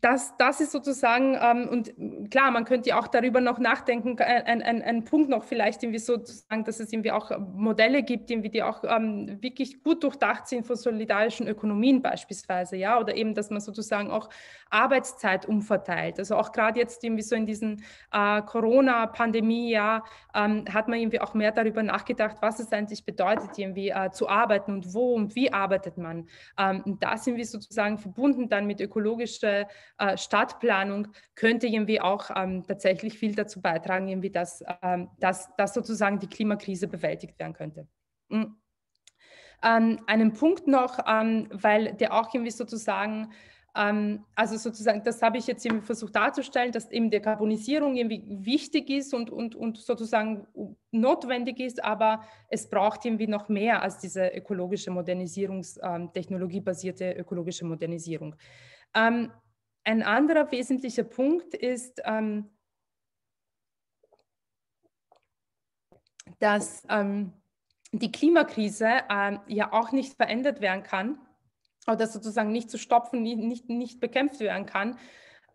das, das ist sozusagen, ähm, und klar, man könnte ja auch darüber noch nachdenken, äh, ein, ein, ein Punkt noch vielleicht, irgendwie sozusagen, dass es irgendwie auch Modelle gibt, irgendwie, die auch ähm, wirklich gut durchdacht sind von solidarischen Ökonomien beispielsweise, ja, oder eben, dass man sozusagen auch Arbeitszeit umverteilt. Also auch gerade jetzt irgendwie so in diesen äh, Corona-Pandemie, ja, ähm, hat man irgendwie auch mehr darüber nachgedacht, was es eigentlich bedeutet, irgendwie äh, zu arbeiten und wo und wie arbeitet man. Ähm, und da sind wir sozusagen verbunden dann mit ökologischer äh, Stadtplanung könnte irgendwie auch ähm, tatsächlich viel dazu beitragen, irgendwie dass, ähm, dass, dass sozusagen die Klimakrise bewältigt werden könnte. Mhm. Ähm, einen Punkt noch, ähm, weil der auch irgendwie sozusagen ähm, also sozusagen, das habe ich jetzt eben versucht darzustellen, dass eben Dekarbonisierung irgendwie wichtig ist und, und, und sozusagen notwendig ist, aber es braucht irgendwie noch mehr als diese ökologische Modernisierungs, ähm, technologiebasierte ökologische Modernisierung. Ähm, ein anderer wesentlicher Punkt ist, ähm, dass ähm, die Klimakrise ähm, ja auch nicht verändert werden kann oder sozusagen nicht zu stopfen, nicht, nicht, bekämpft werden kann,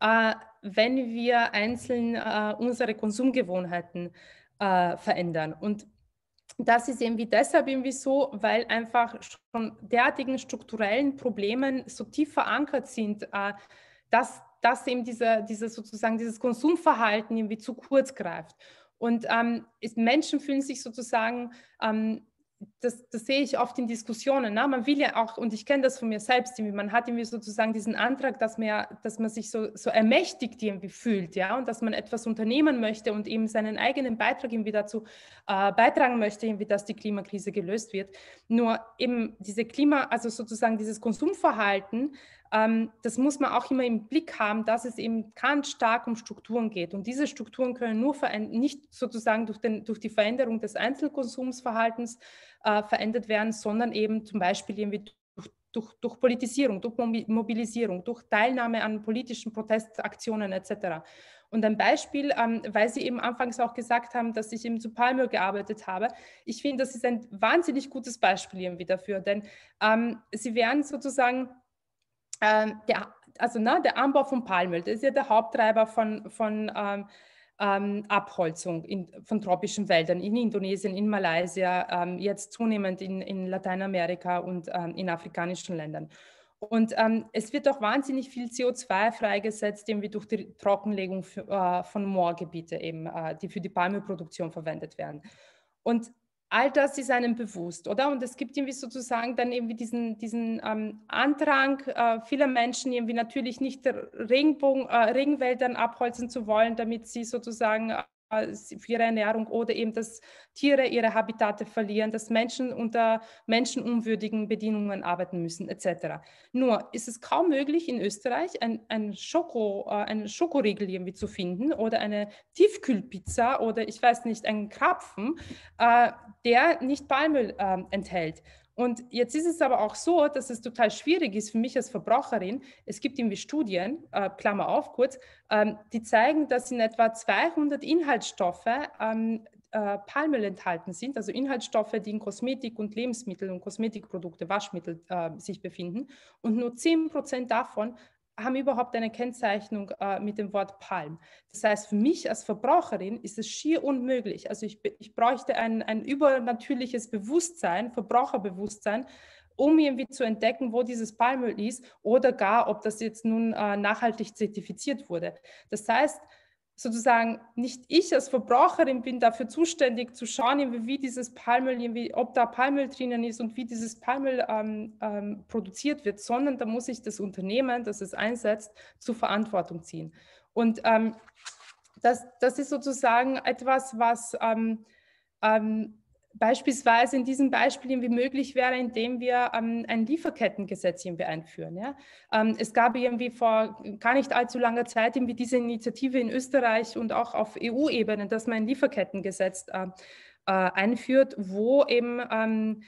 äh, wenn wir einzeln äh, unsere Konsumgewohnheiten äh, verändern. Und das ist irgendwie deshalb irgendwie so, weil einfach schon derartigen strukturellen Problemen so tief verankert sind, äh, dass, dass eben diese, diese sozusagen dieses Konsumverhalten irgendwie zu kurz greift. Und ähm, ist, Menschen fühlen sich sozusagen ähm, das, das, sehe ich oft in Diskussionen. Ne? Man will ja auch, und ich kenne das von mir selbst, irgendwie, man hat irgendwie sozusagen diesen Antrag, dass man, ja, dass man sich so, so ermächtigt irgendwie fühlt, ja, und dass man etwas unternehmen möchte und eben seinen eigenen Beitrag irgendwie dazu äh, beitragen möchte, irgendwie, dass die Klimakrise gelöst wird. Nur eben diese Klima, also sozusagen dieses Konsumverhalten ähm, das muss man auch immer im Blick haben, dass es eben ganz stark um Strukturen geht. Und diese Strukturen können nur nicht sozusagen durch, den, durch die Veränderung des Einzelkonsumsverhaltens äh, verändert werden, sondern eben zum Beispiel irgendwie durch, durch, durch, Politisierung, durch Mobilisierung, durch Teilnahme an politischen Protestaktionen etc. Und ein Beispiel, ähm, weil Sie eben anfangs auch gesagt haben, dass ich eben zu Palmöl gearbeitet habe. Ich finde, das ist ein wahnsinnig gutes Beispiel irgendwie dafür, denn ähm, Sie werden sozusagen ähm, der, also ne, der Anbau von Palmöl, das ist ja der Haupttreiber von, von ähm, ähm, Abholzung in, von tropischen Wäldern in Indonesien, in Malaysia, ähm, jetzt zunehmend in, in Lateinamerika und ähm, in afrikanischen Ländern. Und ähm, es wird auch wahnsinnig viel CO2 freigesetzt, den durch die Trockenlegung für, äh, von Moorgebieten eben, äh, die für die Palmölproduktion verwendet werden. Und all das ist einem bewusst, oder? Und es gibt irgendwie sozusagen dann irgendwie diesen, diesen ähm, Andrang äh, vieler Menschen, irgendwie natürlich nicht Regenbogen, äh, Regenwäldern abholzen zu wollen, damit sie sozusagen für ihre Ernährung oder eben, dass Tiere ihre Habitate verlieren, dass Menschen unter menschenunwürdigen Bedingungen arbeiten müssen, etc. Nur ist es kaum möglich, in Österreich ein, ein Schoko, äh, einen Schokoriegel irgendwie zu finden oder eine Tiefkühlpizza oder ich weiß nicht, einen Krapfen, äh, der nicht Palmöl äh, enthält. Und jetzt ist es aber auch so, dass es total schwierig ist für mich als Verbraucherin. Es gibt irgendwie Studien, äh, Klammer auf kurz, ähm, die zeigen, dass in etwa 200 Inhaltsstoffe ähm, äh, Palmöl enthalten sind, also Inhaltsstoffe, die in Kosmetik und Lebensmittel und Kosmetikprodukte, Waschmittel äh, sich befinden. Und nur 10 Prozent davon haben überhaupt eine Kennzeichnung äh, mit dem Wort Palm. Das heißt, für mich als Verbraucherin ist es schier unmöglich. Also ich, ich bräuchte ein, ein übernatürliches Bewusstsein, Verbraucherbewusstsein, um irgendwie zu entdecken, wo dieses Palmöl ist oder gar, ob das jetzt nun äh, nachhaltig zertifiziert wurde. Das heißt, sozusagen nicht ich als Verbraucherin bin dafür zuständig zu schauen, wie dieses Palmöl, ob da Palmöl drinnen ist und wie dieses Palmöl ähm, ähm, produziert wird, sondern da muss ich das Unternehmen, das es einsetzt, zur Verantwortung ziehen. Und ähm, das, das ist sozusagen etwas, was ähm, ähm, beispielsweise in diesen Beispielen wie möglich wäre, indem wir ähm, ein Lieferkettengesetz irgendwie einführen. Ja? Ähm, es gab irgendwie vor gar nicht allzu langer Zeit irgendwie diese Initiative in Österreich und auch auf EU-Ebene, dass man ein Lieferkettengesetz äh, äh, einführt, wo eben ähm,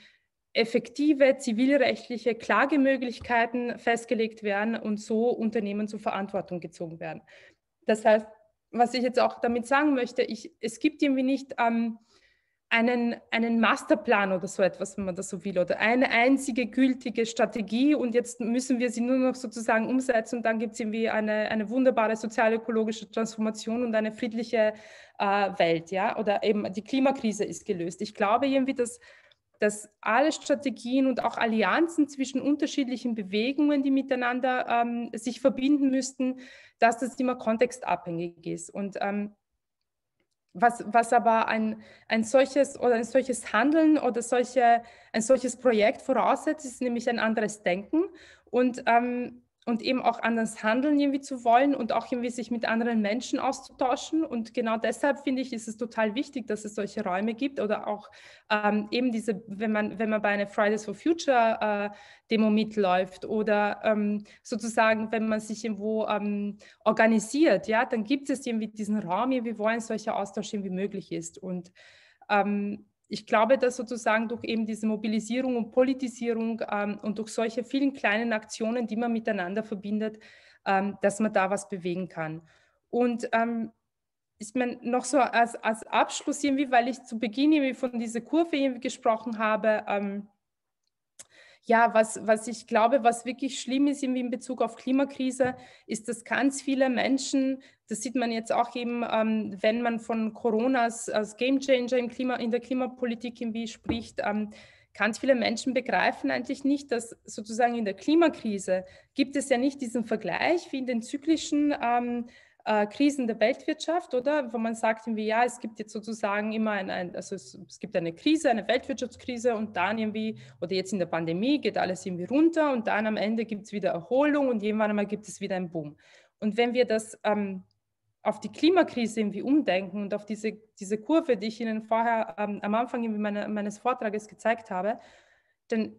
effektive zivilrechtliche Klagemöglichkeiten festgelegt werden und so Unternehmen zur Verantwortung gezogen werden. Das heißt, was ich jetzt auch damit sagen möchte, ich, es gibt irgendwie nicht ähm, einen, einen Masterplan oder so etwas, wenn man das so will, oder eine einzige gültige Strategie und jetzt müssen wir sie nur noch sozusagen umsetzen und dann gibt es irgendwie eine, eine wunderbare sozialökologische Transformation und eine friedliche äh, Welt, ja, oder eben die Klimakrise ist gelöst. Ich glaube irgendwie, dass, dass alle Strategien und auch Allianzen zwischen unterschiedlichen Bewegungen, die miteinander ähm, sich verbinden müssten, dass das immer kontextabhängig ist und ähm, was, was aber ein, ein solches oder ein solches Handeln oder solche, ein solches Projekt voraussetzt, ist nämlich ein anderes Denken. Und ähm, und eben auch anders handeln irgendwie zu wollen und auch irgendwie sich mit anderen Menschen auszutauschen. Und genau deshalb finde ich, ist es total wichtig, dass es solche Räume gibt oder auch ähm, eben diese, wenn man, wenn man bei einer Fridays for Future äh, Demo mitläuft oder ähm, sozusagen, wenn man sich irgendwo ähm, organisiert, ja, dann gibt es irgendwie diesen Raum, wie wollen solcher Austausch irgendwie möglich ist. Und ähm, ich glaube, dass sozusagen durch eben diese Mobilisierung und Politisierung ähm, und durch solche vielen kleinen Aktionen, die man miteinander verbindet, ähm, dass man da was bewegen kann. Und ähm, ich meine, noch so als, als Abschluss irgendwie, weil ich zu Beginn irgendwie von dieser Kurve irgendwie gesprochen habe, ähm, ja, was, was ich glaube, was wirklich schlimm ist in Bezug auf Klimakrise, ist, dass ganz viele Menschen, das sieht man jetzt auch eben, ähm, wenn man von Corona als, als Gamechanger im Klima, in der Klimapolitik irgendwie spricht, ähm, ganz viele Menschen begreifen eigentlich nicht, dass sozusagen in der Klimakrise gibt es ja nicht diesen Vergleich wie in den zyklischen ähm, äh, Krisen der Weltwirtschaft, oder? Wo man sagt, irgendwie, ja, es gibt jetzt sozusagen immer ein, ein also es, es, gibt eine Krise, eine Weltwirtschaftskrise und dann irgendwie, oder jetzt in der Pandemie geht alles irgendwie runter und dann am Ende gibt es wieder Erholung und irgendwann einmal gibt es wieder einen Boom. Und wenn wir das ähm, auf die Klimakrise irgendwie umdenken und auf diese, diese Kurve, die ich Ihnen vorher ähm, am Anfang meine, meines Vortrages gezeigt habe, dann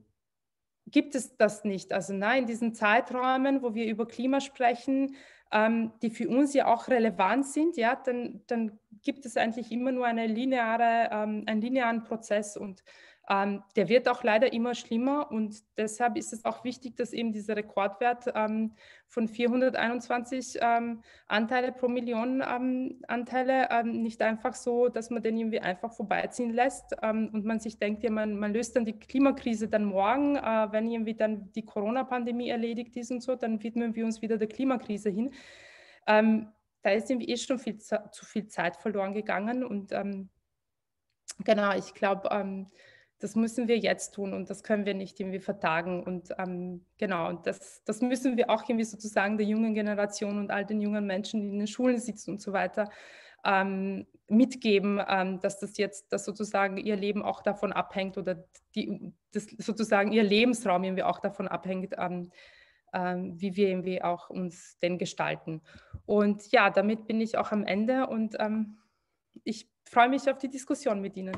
gibt es das nicht. Also nein, in diesen Zeiträumen, wo wir über Klima sprechen, ähm, die für uns ja auch relevant sind, ja, dann, dann gibt es eigentlich immer nur eine lineare, ähm, einen linearen Prozess und ähm, der wird auch leider immer schlimmer und deshalb ist es auch wichtig, dass eben dieser Rekordwert ähm, von 421 ähm, Anteile pro Million ähm, Anteile ähm, nicht einfach so, dass man den irgendwie einfach vorbeiziehen lässt ähm, und man sich denkt, ja, man, man, löst dann die Klimakrise dann morgen, äh, wenn irgendwie dann die Corona-Pandemie erledigt ist und so, dann widmen wir uns wieder der Klimakrise hin. da ist irgendwie eh schon viel, zu viel Zeit verloren gegangen und genau, ich glaube, das müssen wir jetzt tun und das können wir nicht irgendwie vertagen. Und ähm, genau, und das, das müssen wir auch irgendwie sozusagen der jungen Generation und all den jungen Menschen, die in den Schulen sitzen und so weiter, ähm, mitgeben, ähm, dass das jetzt, dass sozusagen ihr Leben auch davon abhängt oder die, das sozusagen ihr Lebensraum irgendwie auch davon abhängt, ähm, ähm, wie wir irgendwie auch uns den gestalten. Und ja, damit bin ich auch am Ende und ähm, ich freue mich auf die Diskussion mit Ihnen.